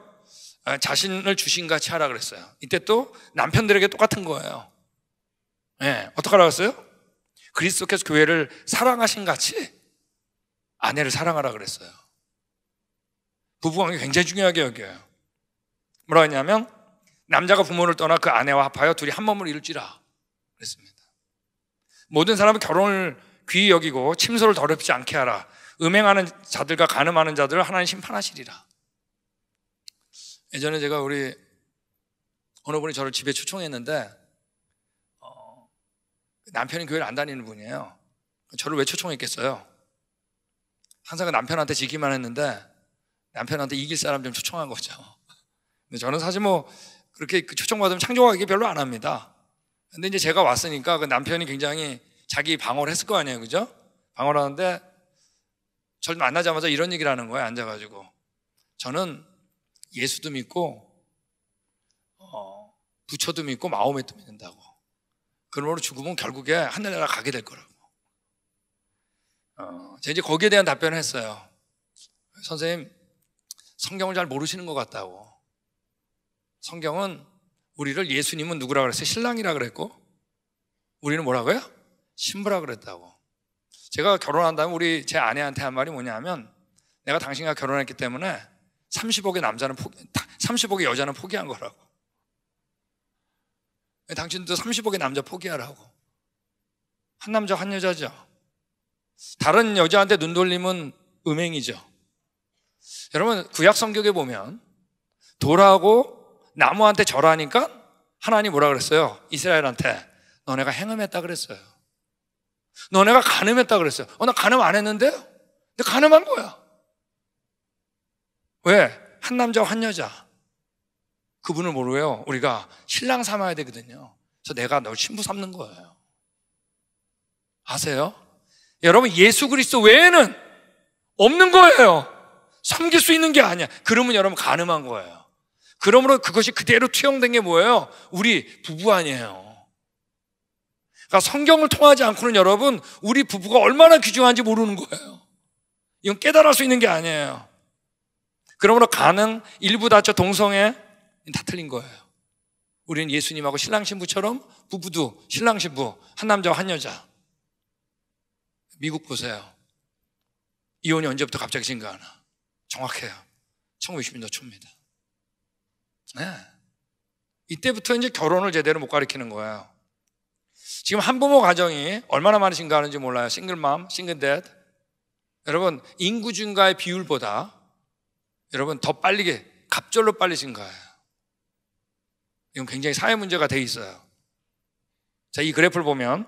어, 자신을 주신 같이 하라 그랬어요. 이때 또 남편들에게 똑같은 거예요. 예, 네, 어떡 하라고 했어요? 그리스도께서 교회를 사랑하신 같이 아내를 사랑하라 그랬어요. 부부관계 굉장히 중요하게 여겨요. 뭐라 했냐면 남자가 부모를 떠나 그 아내와 합하여 둘이 한 몸을 이룰지라 그랬습니다. 모든 사람은 결혼을 귀히 여기고 침소를 더럽지 않게 하라. 음행하는 자들과 가늠하는 자들을 하나님 심판하시리라. 예전에 제가 우리 어느 분이 저를 집에 초청했는데 어, 남편이 교회를 안 다니는 분이에요. 저를 왜 초청했겠어요? 항상 그 남편한테 지기만 했는데 남편한테 이길 사람 좀 초청한 거죠. 근데 저는 사실 뭐 그렇게 그 초청받으면 창조하기 별로 안 합니다. 근데 이제 제가 왔으니까 그 남편이 굉장히 자기 방어를 했을 거 아니에요. 그죠? 방어를 하는데 절 만나자마자 이런 얘기를 하는 거예요. 앉아가지고. 저는 예수도 믿고, 어, 부처도 믿고, 마음에도 믿는다고. 그러므로 죽으면 결국에 하늘나라 가게 될 거라고. 어, 제가 이제 거기에 대한 답변을 했어요. 선생님, 성경을 잘 모르시는 것 같다고. 성경은 우리를 예수님은 누구라 그랬어요? 신랑이라 그랬고, 우리는 뭐라고요? 신부라 그랬다고. 제가 결혼한다면 우리 제 아내한테 한 말이 뭐냐면 내가 당신과 결혼했기 때문에 30억의 남자는 포기, 30억의 여자는 포기한 거라고. 당신도 30억의 남자 포기하라고. 한 남자 한 여자죠. 다른 여자한테 눈 돌림은 음행이죠. 여러분 구약 성격에 보면 돌하고 나무한테 절하니까 하나님 뭐라 그랬어요? 이스라엘한테 너네가 행음했다 그랬어요. 너네가 가늠했다 그랬어요. 어, 나 가늠 안했는데 근데 가늠한 거야. 왜? 한남자한 여자. 그분을 모르고요. 우리가 신랑 삼아야 되거든요. 그래서 내가 널 신부 삼는 거예요. 아세요? 여러분, 예수 그리스도 외에는 없는 거예요. 섬길 수 있는 게 아니야. 그러면 여러분 가늠한 거예요. 그러므로 그것이 그대로 투영된 게 뭐예요? 우리 부부 아니에요. 그러니까 성경을 통하지 않고는 여러분 우리 부부가 얼마나 귀중한지 모르는 거예요. 이건 깨달을 수 있는 게 아니에요. 그러므로 가능 일부 다쳐 동성애 다 틀린 거예요. 우리는 예수님하고 신랑 신부처럼 부부도 신랑 신부 한 남자와 한 여자. 미국 보세요. 이혼이 언제부터 갑자기 증가하나? 정확해요. 1960년대 초입니다. 네. 이때부터 이제 결혼을 제대로 못 가르치는 거예요. 지금 한부모 가정이 얼마나 많으신가 하는지 몰라요. 싱글맘, 싱글댓. 여러분, 인구 증가의 비율보다 여러분 더 빨리게, 갑절로 빨리 증가해요. 이건 굉장히 사회 문제가 돼 있어요. 자, 이 그래프를 보면,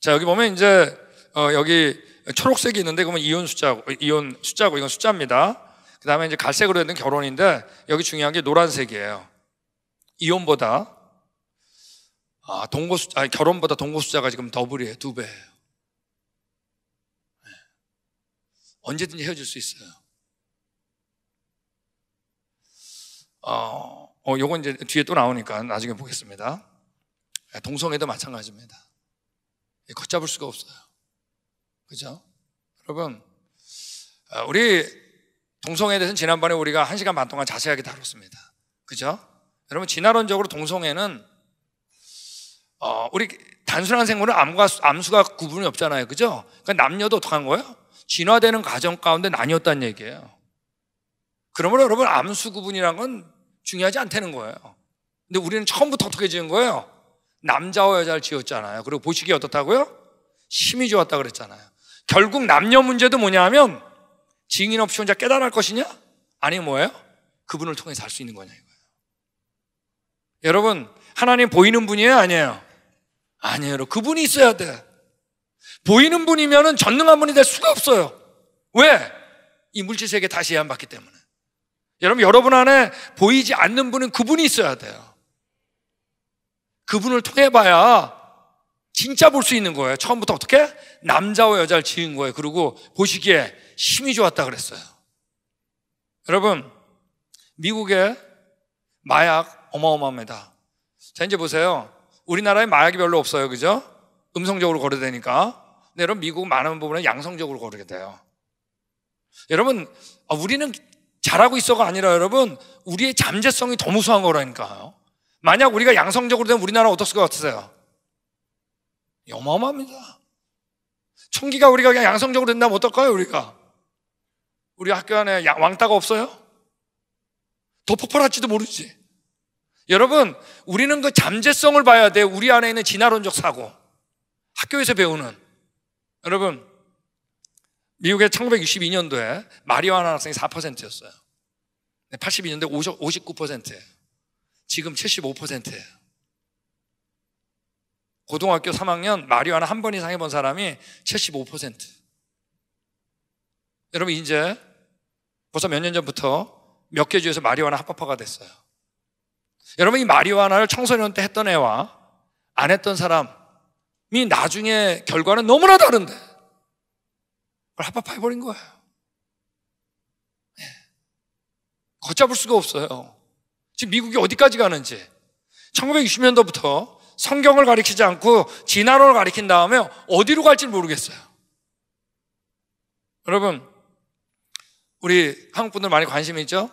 자, 여기 보면 이제, 어, 여기 초록색이 있는데, 그러면 이혼 숫자고, 이혼 숫자고, 이건 숫자입니다. 그 다음에 이제 갈색으로 되 결혼인데, 여기 중요한 게 노란색이에요. 이혼보다 아, 동거 수, 아 결혼보다 동거 숫자가 지금 더블이에요. 두 배예요. 네. 언제든지 헤어질 수 있어요. 어, 어, 요건 이제 뒤에 또 나오니까 나중에 보겠습니다. 네, 동성애도 마찬가지입니다. 예, 걷잡을 수가 없어요. 그죠? 여러분, 어, 우리 동성애에 대해서는 지난번에 우리가 한 시간 반 동안 자세하게 다뤘습니다. 그죠? 여러분, 진화론적으로 동성애는 어, 우리 단순한 생물은 암과 암수가 구분이 없잖아요. 그죠? 그러니까 남녀도 어떡한 거예요? 진화되는 과정 가운데 나뉘었다는 얘기예요. 그러므로 여러분 암수 구분이란 건 중요하지 않다는 거예요. 근데 우리는 처음부터 어떻게 지은 거예요? 남자와 여자를 지었잖아요. 그리고 보시기 어떻다고요? 힘이 좋았다 그랬잖아요. 결국 남녀 문제도 뭐냐면 하 증인 없이 혼자 깨달을 것이냐? 아니 뭐예요? 그분을 통해서 알수 있는 거냐 이거예요. 여러분 하나님 보이는 분이에요, 아니에요? 아니에요. 그분이 있어야 돼. 보이는 분이면 전능한 분이 될 수가 없어요. 왜? 이 물질 세계 다시 예한받기 때문에. 여러분, 여러분 안에 보이지 않는 분은 그분이 있어야 돼요. 그분을 통해 봐야 진짜 볼 수 있는 거예요. 처음부터 어떻게? 남자와 여자를 지은 거예요. 그리고 보시기에 힘이 좋았다 그랬어요. 여러분, 미국의 마약 어마어마합니다. 자, 이제 보세요. 우리나라에 마약이 별로 없어요. 그죠? 음성적으로 거래되니까. 근데 여러분, 미국 많은 부분은 양성적으로 거래가 돼요. 여러분, 아, 우리는 잘하고 있어가 아니라 여러분, 우리의 잠재성이 더 무서운 거라니까요. 만약 우리가 양성적으로 되면 우리나라 어떻을 것 같으세요? 어마어마합니다. 총기가 우리가 그냥 양성적으로 된다면 어떨까요, 우리가? 우리 학교 안에 왕따가 없어요? 더 폭발할지도 모르지. 여러분, 우리는 그 잠재성을 봐야 돼 우리 안에 있는 진화론적 사고. 학교에서 배우는. 여러분, 미국의 1962년도에 마리화나 학생이 4%였어요. 82년도에 5 9예요 지금 75%예요. 고등학교 3학년 마리화나 한 번 이상 해본 사람이 75%. 여러분, 이제 벌써 몇 년 전부터 몇 개 주에서 마리화나 합법화가 됐어요. 여러분 이 마리화나를 청소년 때 했던 애와 안 했던 사람이 나중에 결과는 너무나 다른데 그걸 합법화해 버린 거예요. 예. 걷잡을 수가 없어요. 지금 미국이 어디까지 가는지 1960년도부터 성경을 가리키지 않고 진화론을 가리킨 다음에 어디로 갈지 모르겠어요. 여러분, 우리 한국 분들 많이 관심 있죠?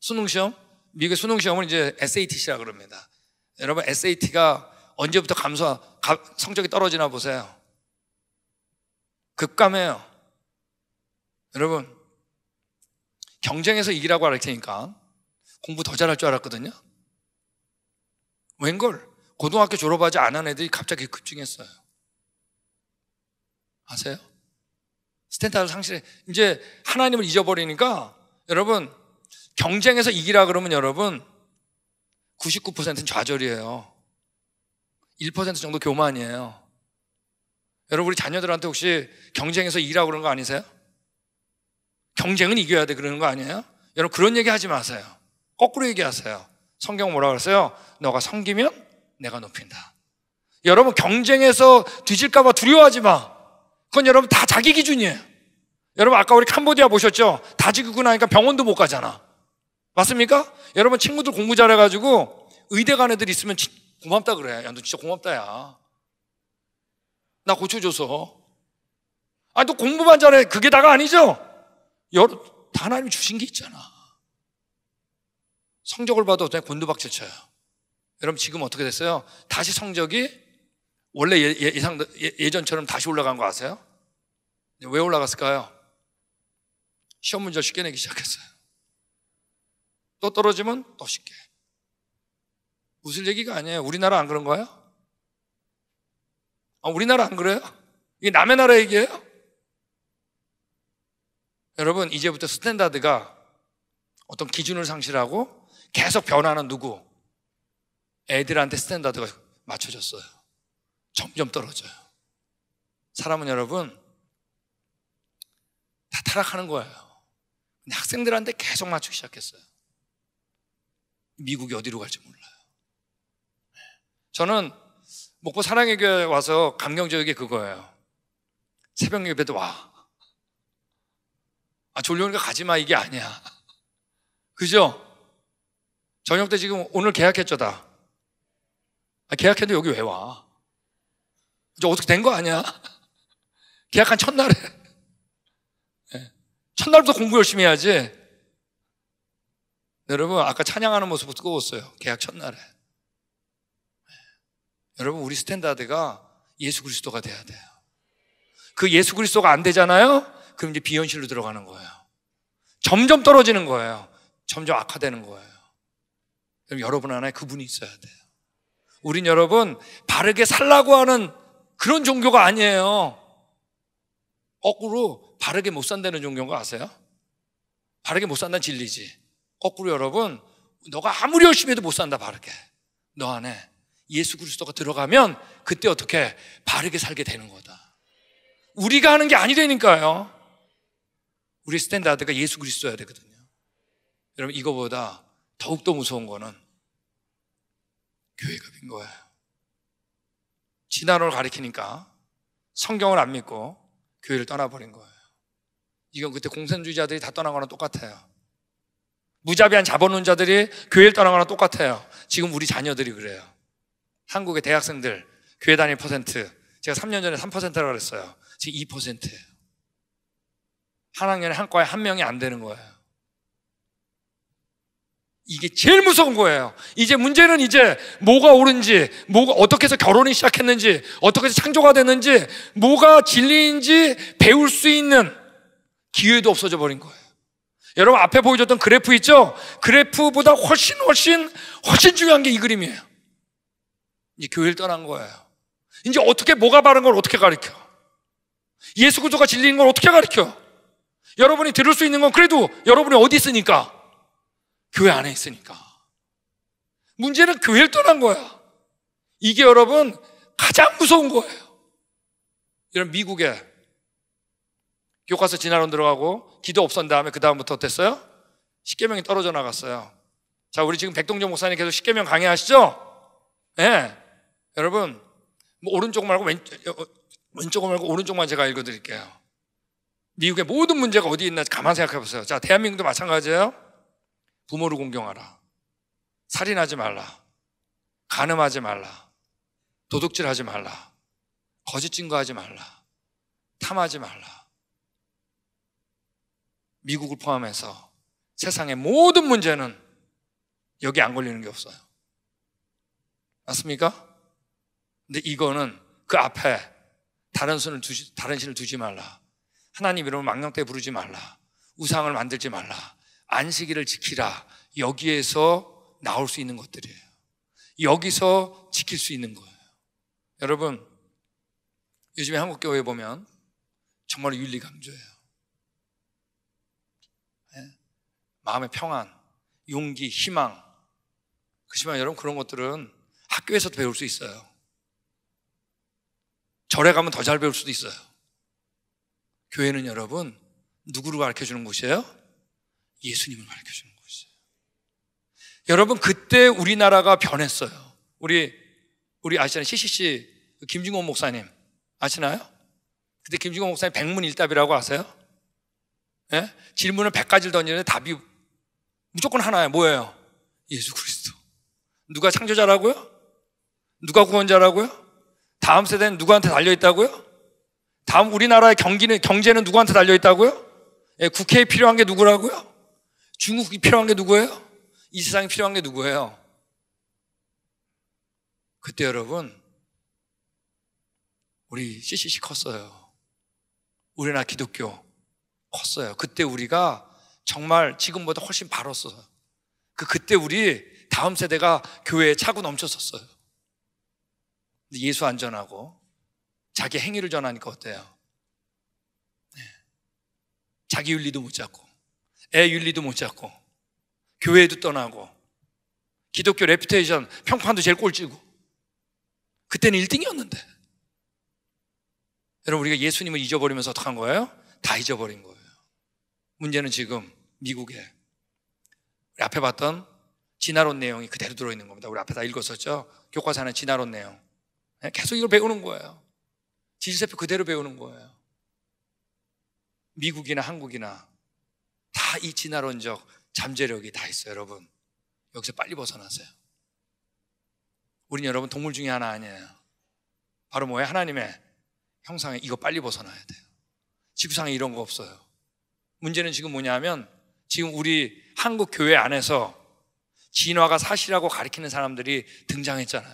수능 시험? 미국 의 수능 시험을 이제 SAT라 그럽니다. 여러분 SAT가 언제부터 감소 가, 성적이 떨어지나 보세요. 급감해요. 여러분 경쟁에서 이기라고 할 테니까 공부 더 잘할 줄 알았거든요. 웬걸 고등학교 졸업하지 않은 애들이 갑자기 급증했어요. 아세요? 스탠다드 상실해. 이제 하나님을 잊어버리니까 여러분 경쟁에서 이기라 그러면 여러분 99%는 좌절이에요. 1% 정도 교만이에요. 여러분 우리 자녀들한테 혹시 경쟁에서 이기라고 그는거 아니세요? 경쟁은 이겨야 돼 그러는 거 아니에요? 여러분 그런 얘기 하지 마세요. 거꾸로 얘기하세요. 성경 뭐라 그랬어요? 너가 섬기면 내가 높인다. 여러분 경쟁에서 뒤질까 봐 두려워하지 마. 그건 여러분 다 자기 기준이에요. 여러분 아까 우리 캄보디아 보셨죠? 다지고 나니까 병원도 못 가잖아. 맞습니까? 여러분 친구들 공부 잘해가지고 의대 간 애들 있으면 고맙다 그래. 야, 너 진짜 고맙다, 야. 나 고쳐줘서. 아, 너 공부만 잘해. 그게 다가 아니죠? 여러, 다하나님 주신 게 있잖아. 성적을 봐도 그냥 곤두박질 쳐요. 여러분, 지금 어떻게 됐어요? 다시 성적이 원래 예, 예, 예상, 예, 전처럼 다시 올라간 거 아세요? 왜 올라갔을까요? 시험 문제 쉽게 내기 시작했어요. 또 떨어지면 또 쉽게. 웃을 얘기가 아니에요. 우리나라 안 그런 거예요? 아, 우리나라 안 그래요? 이게 남의 나라 얘기예요? 여러분, 이제부터 스탠다드가 어떤 기준을 상실하고 계속 변하는 누구? 애들한테 스탠다드가 맞춰졌어요. 점점 떨어져요. 사람은 여러분, 다 타락하는 거예요. 학생들한테 계속 맞추기 시작했어요. 미국이 어디로 갈지 몰라요. 네. 저는 목포 사랑의 교회 와서 감경적이게 그거예요. 새벽 예배도 와. 아, 졸려오니까 가지 마. 이게 아니야. 그죠? 저녁 때 지금 오늘 계약했죠, 다. 아, 계약했는 여기 왜 와? 저 어떻게 된 거 아니야? 계약한 첫날에. 네. 첫날부터 공부 열심히 해야지. 여러분, 아까 찬양하는 모습 뜨거웠어요. 계약 첫날에. 네. 여러분, 우리 스탠다드가 예수 그리스도가 돼야 돼요. 그 예수 그리스도가 안 되잖아요? 그럼 이제 비현실로 들어가는 거예요. 점점 떨어지는 거예요. 점점 악화되는 거예요. 그럼 여러분 안에 그분이 있어야 돼요. 우린 여러분, 바르게 살라고 하는 그런 종교가 아니에요. 거꾸로 바르게 못 산다는 종교인 거 아세요? 바르게 못 산다는 진리지. 거꾸로 여러분, 너가 아무리 열심히 해도 못 산다, 바르게. 너 안에 예수 그리스도가 들어가면 그때 어떻게 바르게 살게 되는 거다. 우리가 하는 게 아니라니까요. 우리 스탠다드가 예수 그리스도야 되거든요. 여러분, 이거보다 더욱더 무서운 거는 교회가 빈 거예요. 진화론을 가리키니까 성경을 안 믿고 교회를 떠나버린 거예요. 이건 그때 공산주의자들이 다 떠난 거랑 똑같아요. 무자비한 자본론자들이 교회를 떠나거나 똑같아요. 지금 우리 자녀들이 그래요. 한국의 대학생들 교회 다닐 퍼센트 제가 3년 전에 3%라고 그랬어요. 지금 2%예요. 한 학년에 한 과에 한 명이 안 되는 거예요. 이게 제일 무서운 거예요. 이제 문제는 이제 뭐가 옳은지, 뭐가 어떻게 해서 결혼이 시작했는지, 어떻게 해서 창조가 됐는지, 뭐가 진리인지 배울 수 있는 기회도 없어져 버린 거예요. 여러분 앞에 보여줬던 그래프 있죠? 그래프보다 훨씬 훨씬 훨씬 중요한 게 이 그림이에요. 이제 교회를 떠난 거예요. 이제 어떻게 뭐가 바른 걸 어떻게 가르켜? 예수 구조가 진리인 걸 어떻게 가르켜? 여러분이 들을 수 있는 건 그래도 여러분이 어디 있으니까 교회 안에 있으니까 문제는 교회를 떠난 거야. 이게 여러분 가장 무서운 거예요. 이런 미국의 교과서 진화론 들어가고 기도 없선 다음에 그 다음부터 어땠어요? 십계명이 떨어져 나갔어요. 자, 우리 지금 백동정 목사님 계속 십계명 강의하시죠? 예. 네. 여러분, 뭐 오른쪽 말고 왼쪽 어, 어, 왼쪽 말고 오른쪽만 제가 읽어 드릴게요. 미국의 모든 문제가 어디 있나 가만 생각해 보세요. 자, 대한민국도 마찬가지예요. 부모를 공경하라. 살인하지 말라. 간음하지 말라. 도둑질하지 말라. 거짓 증거하지 말라. 탐하지 말라. 미국을 포함해서 세상의 모든 문제는 여기 안 걸리는 게 없어요. 맞습니까? 근데 이거는 그 앞에 다른 신을 두지, 다른 신을 두지 말라. 하나님 이름을 망령 때 부르지 말라. 우상을 만들지 말라. 안식일을 지키라. 여기에서 나올 수 있는 것들이에요. 여기서 지킬 수 있는 거예요. 여러분, 요즘에 한국 교회 보면 정말 윤리 강조예요. 마음의 평안, 용기, 희망. 그렇지만 여러분 그런 것들은 학교에서도 배울 수 있어요. 절에 가면 더 잘 배울 수도 있어요. 교회는 여러분 누구를 가르쳐 주는 곳이에요? 예수님을 가르쳐 주는 곳이에요. 여러분 그때 우리나라가 변했어요. 우리 우리 아시는 CCC 김중원 목사님 아시나요? 그때 김중원 목사님 백문일답이라고 아세요? 예? 질문을 100가지를 던지는데 답이 무조건 하나예요. 뭐예요? 예수 그리스도. 누가 창조자라고요? 누가 구원자라고요? 다음 세대는 누구한테 달려있다고요? 다음 우리나라의 경기는, 경제는 누구한테 달려있다고요? 예, 국회에 필요한 게 누구라고요? 중국이 필요한 게 누구예요? 이 세상이 필요한 게 누구예요? 그때 여러분, 우리 CCC 컸어요. 우리나라 기독교 컸어요. 그때 우리가 정말 지금보다 훨씬 바로서 그 그때 우리 다음 세대가 교회에 차고 넘쳤었어요. 예수 안 전하고 자기 행위를 전하니까 어때요? 네. 자기 윤리도 못 잡고 애 윤리도 못 잡고 교회도 떠나고 기독교 레피테이션 평판도 제일 꼴찌고 그때는 1등이었는데 여러분 우리가 예수님을 잊어버리면서 어떡한 거예요? 다 잊어버린 거예요. 문제는 지금 미국에 우리 앞에 봤던 진화론 내용이 그대로 들어있는 겁니다. 우리 앞에 다 읽었었죠? 교과서는 진화론 내용. 네, 계속 이걸 배우는 거예요. 지질세표 그대로 배우는 거예요. 미국이나 한국이나 다 이 진화론적 잠재력이 다 있어요, 여러분. 여기서 빨리 벗어나세요. 우린 여러분 동물 중에 하나 아니에요. 바로 뭐예요? 하나님의 형상에 이거 빨리 벗어나야 돼요. 지구상에 이런 거 없어요. 문제는 지금 뭐냐면 지금 우리 한국 교회 안에서 진화가 사실이라고 가리키는 사람들이 등장했잖아요.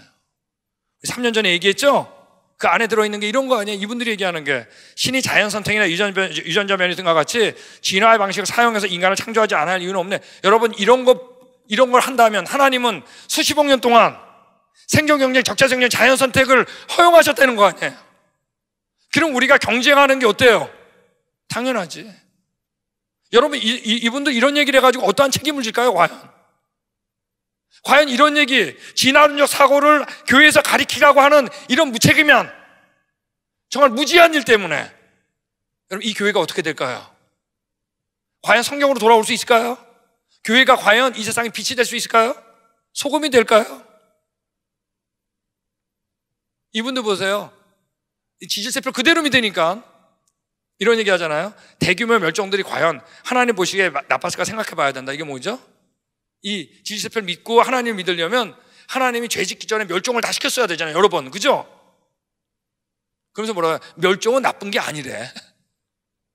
3년 전에 얘기했죠? 그 안에 들어있는 게 이런 거 아니야? 이분들이 얘기하는 게 신이 자연 선택이나 유전자, 면이등과 같이 진화의 방식을 사용해서 인간을 창조하지 않을 이유는 없네. 여러분 이런 거 이런 걸 한다면 하나님은 수십억 년 동안 생존 경쟁, 적자 생존, 자연 선택을 허용하셨다는 거 아니에요? 그럼 우리가 경쟁하는 게 어때요? 당연하지. 여러분, 이, 이, 분도 이런 얘기를 해가지고 어떠한 책임을 질까요, 과연? 과연 이런 얘기, 진화운전 사고를 교회에서 가리키라고 하는 이런 무책임한, 정말 무지한 일 때문에, 여러분, 이 교회가 어떻게 될까요? 과연 성경으로 돌아올 수 있을까요? 교회가 과연 이 세상에 빛이 될 수 있을까요? 소금이 될까요? 이분도 보세요. 지질세표 그대로 믿으니까 이런 얘기 하잖아요. 대규모 멸종들이 과연 하나님 보시기에 나빴을까 생각해 봐야 된다. 이게 뭐죠? 이 지지세표를 믿고 하나님 믿으려면 하나님이 죄 짓기 전에 멸종을 다 시켰어야 되잖아요. 여러 번. 그죠? 그러면서 뭐라 멸종은 나쁜 게 아니래.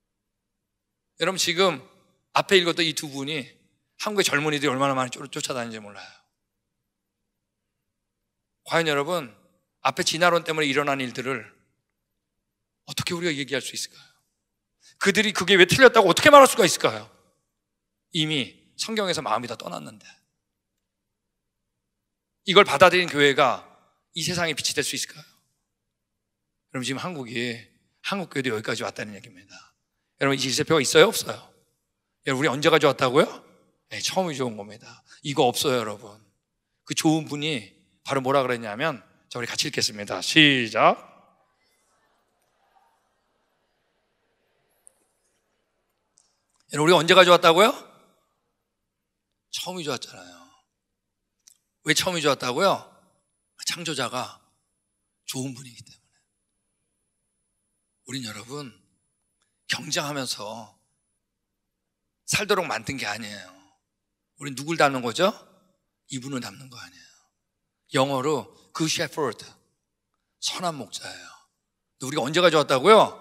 *laughs* 여러분 지금 앞에 읽었던 이 두 분이 한국의 젊은이들이 얼마나 많이 쫓아다니는지 몰라요. 과연 여러분 앞에 진화론 때문에 일어난 일들을 어떻게 우리가 얘기할 수 있을까요? 그들이 그게 왜 틀렸다고 어떻게 말할 수가 있을까요? 이미 성경에서 마음이 다 떠났는데. 이걸 받아들인 교회가 이 세상에 빛이 될 수 있을까요? 여러분 지금 한국이 한국 교회도 여기까지 왔다는 얘기입니다. 여러분 이 질세표가 있어요 없어요? 여러분 우리 언제가져 왔다고요? 네, 처음이 좋은 겁니다. 이거 없어요 여러분. 그 좋은 분이 바로 뭐라 그랬냐면 자 우리 같이 읽겠습니다. 시작. 우리가 언제 가져왔다고요? 처음이 좋았잖아요. 왜 처음이 좋았다고요? 창조자가 좋은 분이기 때문에. 우린 여러분, 경쟁하면서 살도록 만든 게 아니에요. 우린 누굴 닮는 거죠? 이분을 닮는 거 아니에요. 영어로 그 셰퍼드, 선한 목자예요. 우리가 언제가 좋았다고요?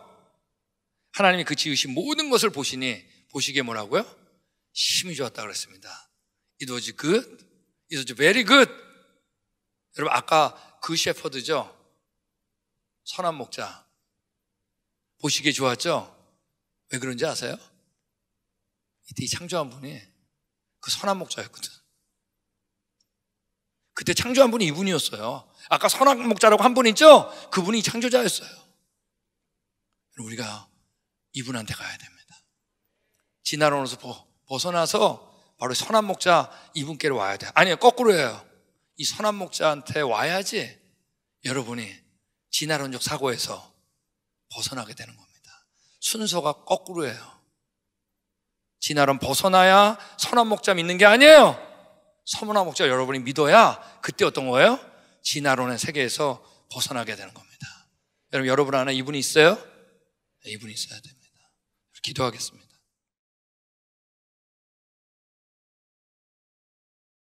하나님이 그 지으신 모든 것을 보시니 보시기에 뭐라고요? 힘이 좋았다 그랬습니다. It was good. It was very good. 여러분, 아까 그 셰퍼드죠? 선한 목자. 보시기에 좋았죠? 왜 그런지 아세요? 이때 이 창조한 분이 그 선한 목자였거든. 그때 창조한 분이 이분이었어요. 아까 선한 목자라고 한 분 있죠? 그분이 창조자였어요. 우리가 이분한테 가야 됩니다. 진화론에서 벗어나서 바로 선한 목자 이분께로 와야 돼. 아니요, 거꾸로해요이 선한 목자한테 와야지 여러분이 진화론적 사고에서 벗어나게 되는 겁니다. 순서가 거꾸로해요 진화론 벗어나야 선한 목자 믿는 게 아니에요. 선한 목자 여러분이 믿어야 그때 어떤 거예요? 진화론의 세계에서 벗어나게 되는 겁니다. 여러분, 여러분 안에 이분이 있어요? 네, 이분이 있어야 됩니다. 기도하겠습니다.